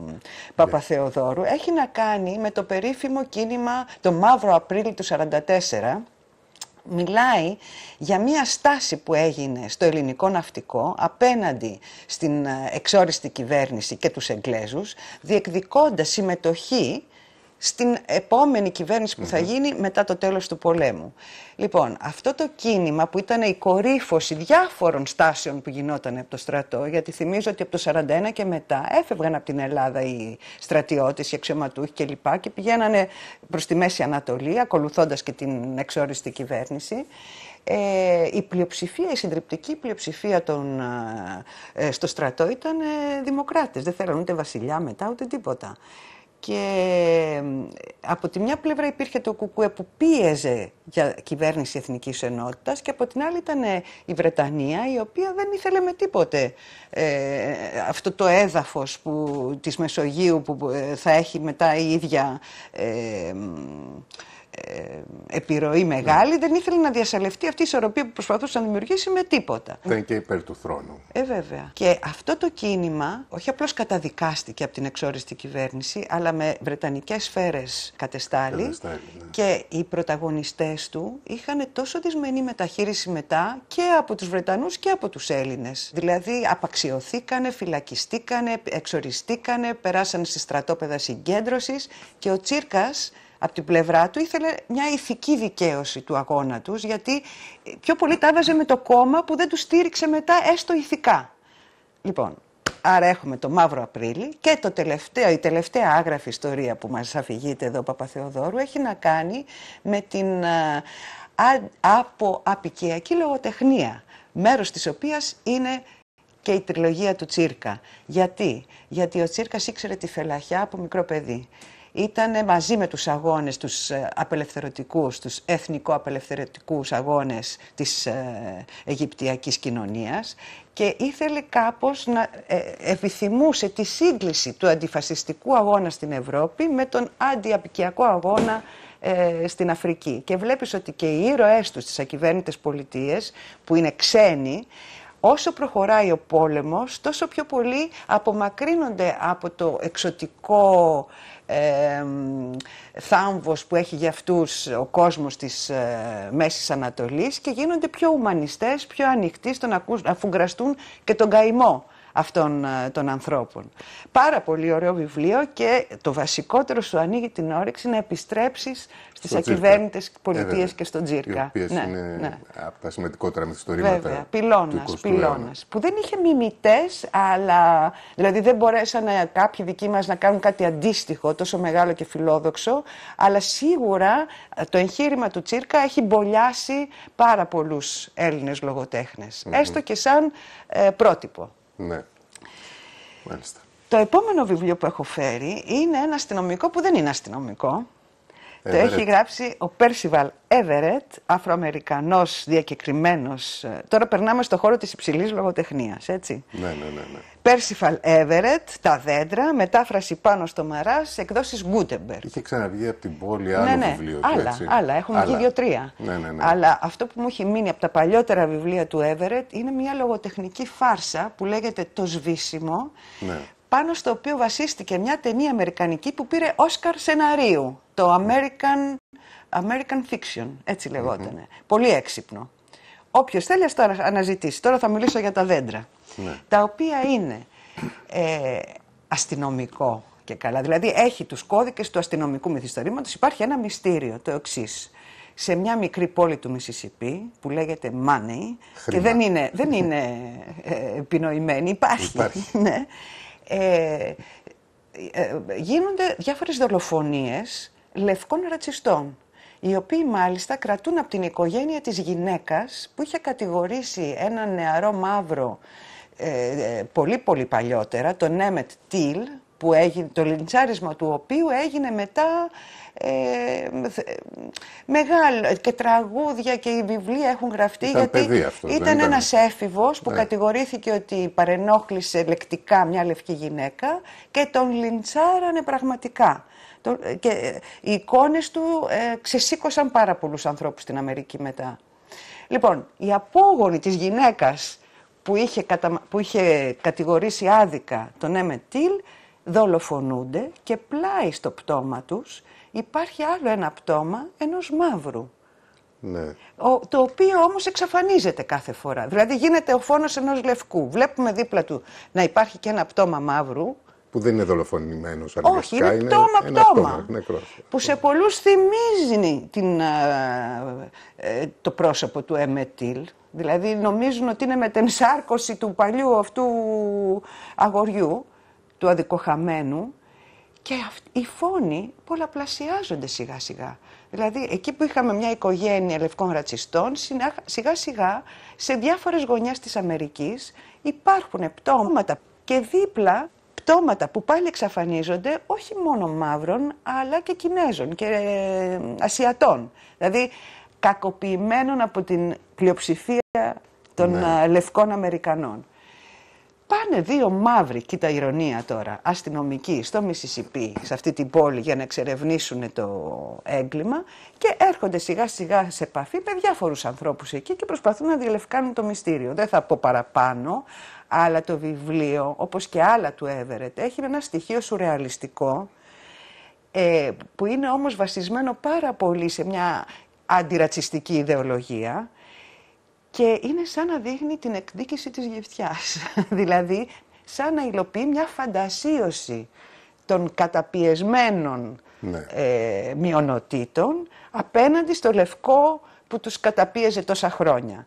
ναι. Παπαθεοδόρου έχει να κάνει με το περίφημο κίνημα το Μαύρο Απρίλιο του 1944 μιλάει για μια στάση που έγινε στο ελληνικό ναυτικό απέναντι στην ε, εξόριστη κυβέρνηση και τους Εγγλέζους, διεκδικώντας συμμετοχή στην επόμενη κυβέρνηση που θα γίνει μετά το τέλος του πολέμου. Λοιπόν, αυτό το κίνημα που ήταν η κορύφωση διάφορων στάσεων που γινόταν από το στρατό, γιατί θυμίζω ότι από το 1941 και μετά έφευγαν από την Ελλάδα οι στρατιώτες, οι αξιωματούχοι κλπ. Και, πηγαίνανε προς τη Μέση Ανατολή, ακολουθώντας και την εξόριστη κυβέρνηση. Ε, η πλειοψηφία, η συντριπτική πλειοψηφία των, ε, ε, στο στρατό ήταν ε, δημοκράτες. Δεν θέλανε ούτε βασιλιά μετά ούτε τίποτα. Και από τη μια πλευρά υπήρχε το κουκούε που πίεζε για κυβέρνηση Εθνικής Ενότητας και από την άλλη ήταν η Βρετανία η οποία δεν ήθελε με τίποτε ε, αυτό το έδαφος που, της Μεσογείου που ε, θα έχει μετά η ίδια... Ε, ε, επιρροή μεγάλη, ναι. δεν ήθελε να διασαλευτεί αυτή η ισορροπία που προσπαθούσε να δημιουργήσει με τίποτα. Δεν και υπέρ του θρόνου. Ε, βέβαια. Και αυτό το κίνημα όχι απλώς καταδικάστηκε από την εξόριστη κυβέρνηση, αλλά με βρετανικές σφαίρες κατεστάλη ναι. Και οι πρωταγωνιστές του είχαν τόσο δυσμενή μεταχείριση μετά και από τους Βρετανούς και από τους Έλληνες. Δηλαδή, απαξιωθήκανε, φυλακιστήκανε, εξοριστήκανε, περάσαν στη στρατόπεδα συγκέντρωσης και ο Τσίρκας από την πλευρά του ήθελε μια ηθική δικαίωση του αγώνα τους, γιατί πιο πολύ τα έβαζε με το κόμμα που δεν τους στήριξε μετά έστω ηθικά. Λοιπόν, άρα έχουμε το Μαύρο Απρίλη και το τελευταίο, η τελευταία άγραφη ιστορία που μας αφηγείται εδώ ο Παπαθεοδόρου έχει να κάνει με την ε, αποαπικιακή λογοτεχνία, μέρος της οποίας είναι και η τριλογία του Τσίρκα. Γιατί, Γιατί ο Τσίρκας ήξερε τη φελαχιά από μικρό παιδί ήταν μαζί με τους αγώνες, τους ε, απελευθερωτικούς, τους εθνικο-απελευθερωτικούς αγώνες της ε, Αιγυπτιακής κοινωνίας και ήθελε κάπως να ε, επιθυμούσε τη σύγκληση του αντιφασιστικού αγώνα στην Ευρώπη με τον αντιαπικιακό αγώνα στην Αφρική. Και βλέπεις ότι και οι ήρωές τους στις ακυβέρνητες πολιτείες που είναι ξένοι όσο προχωράει ο πόλεμος, τόσο πιο πολύ απομακρύνονται από το εξωτικό ε, θάμβος που έχει για αυτούς ο κόσμος της ε, Μέσης Ανατολής και γίνονται πιο ουμανιστές, πιο ανοιχτοί στο να αφουγκραστούν και τον καημό αυτών ε, των ανθρώπων. Πάρα πολύ ωραίο βιβλίο και το βασικότερο σου ανοίγει την όρεξη να επιστρέψεις στις στο ακυβέρνητες ε, πολιτείες και στον Τζίρκα. Οι ναι, είναι ναι. από τα σημαντικότερα μυθιστορήματα Βέβαια, πυλώνας, πυλώνας, που δεν είχε μιμητές, αλλά δηλαδή δεν μπορέσαν κάποιοι δικοί μας να κάνουν κάτι αντίστοιχο, τόσο μεγάλο και φιλόδοξο, αλλά σίγουρα ε, το εγχείρημα του Τσίρκα έχει μπολιάσει πάρα πολλούς Έλληνες λογοτέχνες, mm-hmm. έστω και σαν πρότυπο. Ναι. Το επόμενο βιβλίο που έχω φέρει είναι ένα αστυνομικό που δεν είναι αστυνομικό. Το ε, έχει γράψει ο Πέρσιβαλ Έβερετ, Αφροαμερικανός, διακεκριμένος. Ε, τώρα περνάμε στο χώρο της υψηλής λογοτεχνίας. έτσι. Ναι, ναι, ναι. ναι. Πέρσιφαλ Έβερετ, Τα δέντρα, μετάφραση πάνω στο μαράς, εκδόσεις Γκούτεμπεργκ. Είχε ξαναβγεί από την πόλη άλλο ναι, ναι. βιβλίο άλλα, έτσι. Άλλα, έχουν βγει δύο-τρία. Ναι, ναι, ναι. Αλλά αυτό που μου έχει μείνει από τα παλιότερα βιβλία του Έβερετ, είναι μια λογοτεχνική φάρσα που λέγεται Το σβήσιμο, ναι. πάνω στο οποίο βασίστηκε μια ταινία αμερικανική που πήρε Όσκαρ σεναρίου. Το American, American Fiction, έτσι Πολύ έξυπνο. Όποιος θέλει, ας το αναζητήσει. Τώρα θα μιλήσω για τα δέντρα. Ναι. Τα οποία είναι ε, αστυνομικό και καλά. Δηλαδή έχει τους κώδικες του αστυνομικού μυθιστορήματος. Υπάρχει ένα μυστήριο, το εξής. Σε μια μικρή πόλη του Mississippi, που λέγεται Money και δεν είναι, δεν είναι ε, επινοημένη, υπάρχει. ναι. Ε, ε, γίνονται διάφορες δολοφονίες λευκών ρατσιστών, οι οποίοι μάλιστα κρατούν από την οικογένεια της γυναίκας που είχε κατηγορήσει ένα νεαρό μαύρο ε, ε, πολύ πολύ παλιότερα, τον Νέμετ Τιλ, που έγινε, το λιντσάρισμα του οποίου έγινε μετά ε, μεγάλο και τραγούδια και οι βιβλία έχουν γραφτεί ήταν γιατί ήταν, ένας έφηβος που ναι. κατηγορήθηκε ότι παρενόχλησε λεκτικά μια λευκή γυναίκα και τον λιντσάρανε πραγματικά. Ε, και ε, οι εικόνες του ε, ξεσήκωσαν πάρα πολλούς ανθρώπους στην Αμερική μετά. Λοιπόν, η απόγονη της γυναίκας που είχε, που είχε κατηγορήσει άδικα τον Έμετ Τιλ, δολοφονούνται και πλάι στο πτώμα τους υπάρχει άλλο ένα πτώμα ενός μαύρου. Ναι. το οποίο όμως εξαφανίζεται κάθε φορά. Δηλαδή γίνεται ο φόνος ενός λευκού. Βλέπουμε δίπλα του να υπάρχει και ένα πτώμα μαύρου που δεν είναι δολοφονημένος Όχι, είναι πτώμα, είναι πτώμα. πτώμα που σε πολλούς θυμίζει την, ε, ε, το πρόσωπο του Εμετήλ. Δηλαδή νομίζουν ότι είναι μετενσάρκωση του παλιού αυτού αγοριού, του αδικοχαμένου. Και οι φόνοι πολλαπλασιάζονται σιγά σιγά. Δηλαδή εκεί που είχαμε μια οικογένεια λευκών ρατσιστών, σιγά σιγά σε διάφορες γωνιές της Αμερικής υπάρχουν πτώματα και δίπλα πτώματα που πάλι εξαφανίζονται όχι μόνο μαύρων αλλά και Κινέζων και ε, Ασιατών. Δηλαδή κακοποιημένων από την πλειοψηφία των ναι. ε, λευκών Αμερικανών. Πάνε δύο μαύροι, κοίτα ηρωνία τώρα, αστυνομικοί στο Μισισιπί, σε αυτή την πόλη για να εξερευνήσουν το έγκλημα και έρχονται σιγά σιγά σε επαφή με διάφορους ανθρώπους εκεί και προσπαθούν να διελευκάνουν το μυστήριο. Δεν θα πω παραπάνω, αλλά το βιβλίο, όπως και άλλα του Έβερετ, έχει ένα στοιχείο σουρεαλιστικό, ε, που είναι όμως βασισμένο πάρα πολύ σε μια αντιρατσιστική ιδεολογία και είναι σαν να δείχνει την εκδίκηση της γευτιάς. δηλαδή, σαν να υλοποιεί μια φαντασίωση των καταπιεσμένων ναι. Ε, μειονοτήτων απέναντι στο λευκό που τους καταπίεζε τόσα χρόνια.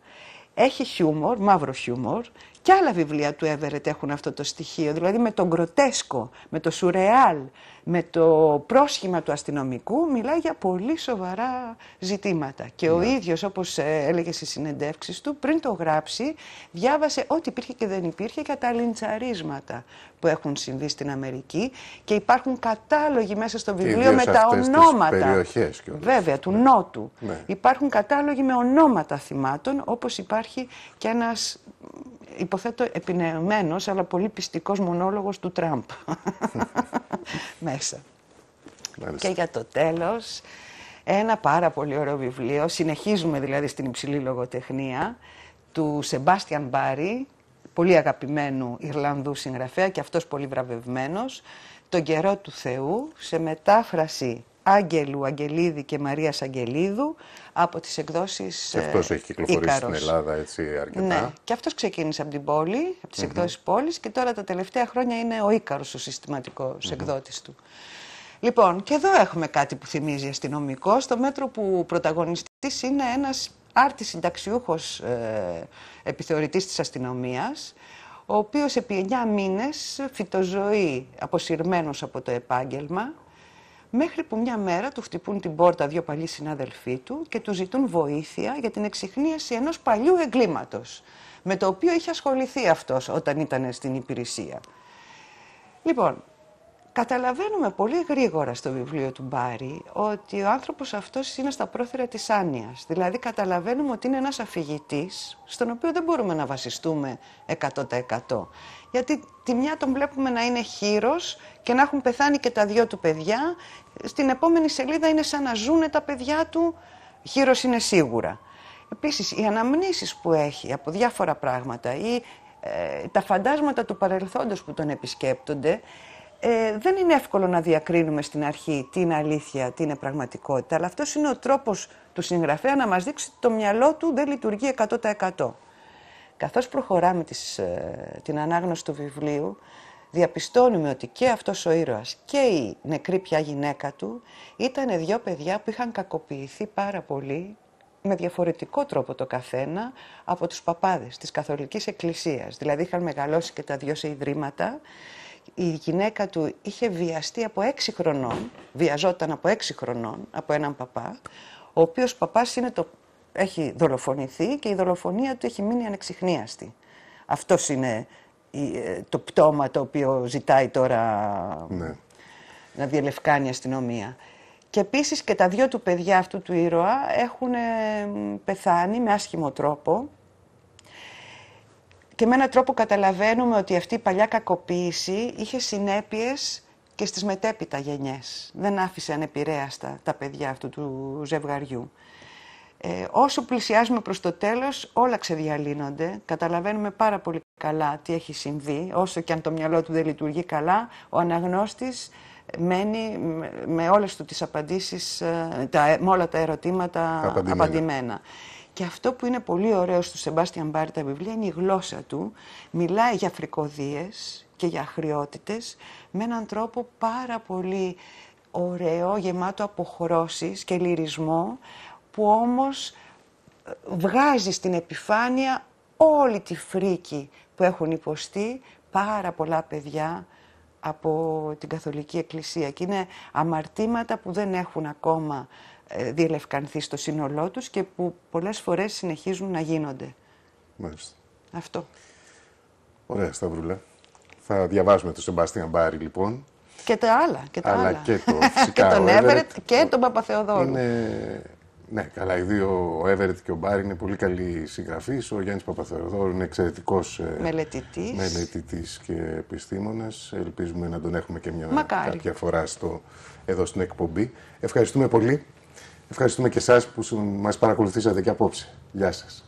Έχει χιούμορ, μαύρο χιούμορ και άλλα βιβλία του Έβερετ έχουν αυτό το στοιχείο, δηλαδή με τον γκροτέσκο, με το σουρεάλ, με το πρόσχημα του αστυνομικού μιλάει για πολύ σοβαρά ζητήματα. Και ο ναι. ίδιος, όπως ε, έλεγε στις συνεντεύξεις του, πριν το γράψει, διάβασε ό,τι υπήρχε και δεν υπήρχε για τα λιντσαρίσματα που έχουν συμβεί στην Αμερική και υπάρχουν κατάλογοι μέσα στο βιβλίο με τα ονόματα. Περιοχές Βέβαια, του ναι. Νότου. Ναι. Υπάρχουν κατάλογοι με ονόματα θυμάτων, όπως υπάρχει και ένας υποθέτω επινεωμένος αλλά πολύ πιστικός μονόλογος του Τραμπ. Και για το τέλος, ένα πάρα πολύ ωραίο βιβλίο, συνεχίζουμε δηλαδή στην υψηλή λογοτεχνία, του Σεμπάστιαν Μπάρι, πολύ αγαπημένου Ιρλανδού συγγραφέα και αυτός πολύ βραβευμένος, «Τον καιρό του Θεού» σε μετάφραση Άγγελου Αγγελίδη και Μαρίας Αγγελίδου από τις εκδόσεις Και Αυτός ε, έχει κυκλοφορήσει στην Ελλάδα έτσι αρκετά. Ναι, και αυτός ξεκίνησε από την πόλη, από τις mm -hmm. εκδόσεις πόλης και τώρα τα τελευταία χρόνια είναι ο ήκαρο ο συστηματικός mm του. Λοιπόν, και εδώ έχουμε κάτι που θυμίζει αστυνομικό, στο μέτρο που ο πρωταγωνιστής είναι ένας άρτη συνταξιούχος ε, επιθεωρητής της αστυνομίας, ο οποίος επί 9 μήνες φυτοζωεί αποσυρμένος από το επάγγελμα, μέχρι που μια μέρα του χτυπούν την πόρτα δύο παλιοί συνάδελφοί του και του ζητούν βοήθεια για την εξυχνίαση ενός παλιού εγκλήματος, με το οποίο είχε ασχοληθεί αυτός όταν ήταν στην υπηρεσία. Λοιπόν, Καταλαβαίνουμε πολύ γρήγορα στο βιβλίο του Μπάρι ότι ο άνθρωπος αυτός είναι στα πρόθυρα της άνοιας. Δηλαδή καταλαβαίνουμε ότι είναι ένας αφηγητής στον οποίο δεν μπορούμε να βασιστούμε 100%. Γιατί τη μια τον βλέπουμε να είναι χείρος και να έχουν πεθάνει και τα δυο του παιδιά. Στην επόμενη σελίδα είναι σαν να ζουν τα παιδιά του. Χείρος είναι σίγουρα. Επίσης, οι αναμνήσεις που έχει από διάφορα πράγματα ή ε, τα φαντάσματα του παρελθόντος που τον επισκέπτονται ε, δεν είναι εύκολο να διακρίνουμε στην αρχή τι είναι αλήθεια, τι είναι πραγματικότητα, αλλά αυτός είναι ο τρόπος του συγγραφέα να μας δείξει ότι το μυαλό του δεν λειτουργεί 100%. Καθώς προχωράμε τις, ε, την ανάγνωση του βιβλίου, διαπιστώνουμε ότι και αυτός ο ήρωας και η νεκρή πια γυναίκα του ήταν δύο παιδιά που είχαν κακοποιηθεί πάρα πολύ με διαφορετικό τρόπο το καθένα από τους παπάδες της Καθολικής Εκκλησίας. Δηλαδή είχαν μεγαλώσει και τα δυο σε ιδρύματα η γυναίκα του είχε βιαστεί από έξι χρονών, βιαζόταν από έξι χρονών από έναν παπά, ο οποίος παπάς είναι το, έχει δολοφονηθεί και η δολοφονία του έχει μείνει ανεξιχνίαστη. Αυτός είναι ε, το πτώμα το οποίο ζητάει τώρα ναι. να διελευκάνει η αστυνομία. Και επίσης και τα δυο του παιδιά αυτού του ήρωα έχουν ε, πεθάνει με άσχημο τρόπο και με έναν τρόπο καταλαβαίνουμε ότι αυτή η παλιά κακοποίηση είχε συνέπειες και στις μετέπειτα γενιές. Δεν άφησε ανεπηρέαστα τα παιδιά αυτού του ζευγαριού. Ε, όσο πλησιάζουμε προς το τέλος, όλα ξεδιαλύνονται. Καταλαβαίνουμε πάρα πολύ καλά τι έχει συμβεί. Όσο και αν το μυαλό του δεν λειτουργεί καλά, ο αναγνώστης μένει με όλες του τις ε, με όλα τα ερωτήματα απαντημένα. Και αυτό που είναι πολύ ωραίο στο Σεμπάστιαν Μπάρτα τα βιβλία είναι η γλώσσα του. Μιλάει για φρικοδίες και για χρειότητες με έναν τρόπο πάρα πολύ ωραίο, γεμάτο από και λυρισμό, που όμως ε, βγάζει στην επιφάνεια όλη τη φρίκη που έχουν υποστεί πάρα πολλά παιδιά από την Καθολική Εκκλησία και είναι αμαρτήματα που δεν έχουν ακόμα ε, διελευκανθεί στο σύνολό τους και που πολλές φορές συνεχίζουν να γίνονται. Μάλιστα. Αυτό. Ωραία, Σταυρούλα. Θα διαβάσουμε το Σεμπάστιαν Μπάρι, λοιπόν. Και τα άλλα. Και τα Αλλά άλλα. και το φυσικά. και τον Έβερετ και τον Παπαθεοδόρου. Είναι... Ναι, καλά, οι δύο, ο Έβερετ και ο Μπάρι είναι πολύ καλοί συγγραφείς. Ο Γιάννης Παπαθεοδόρου είναι εξαιρετικός ε, μελετητής μελετητής και επιστήμονας. Ελπίζουμε να τον έχουμε και μια Μακάρι. κάποια φορά στο, εδώ στην εκπομπή. Ευχαριστούμε πολύ. Ευχαριστούμε και εσάς που μας παρακολουθήσατε και απόψε. Γεια σας.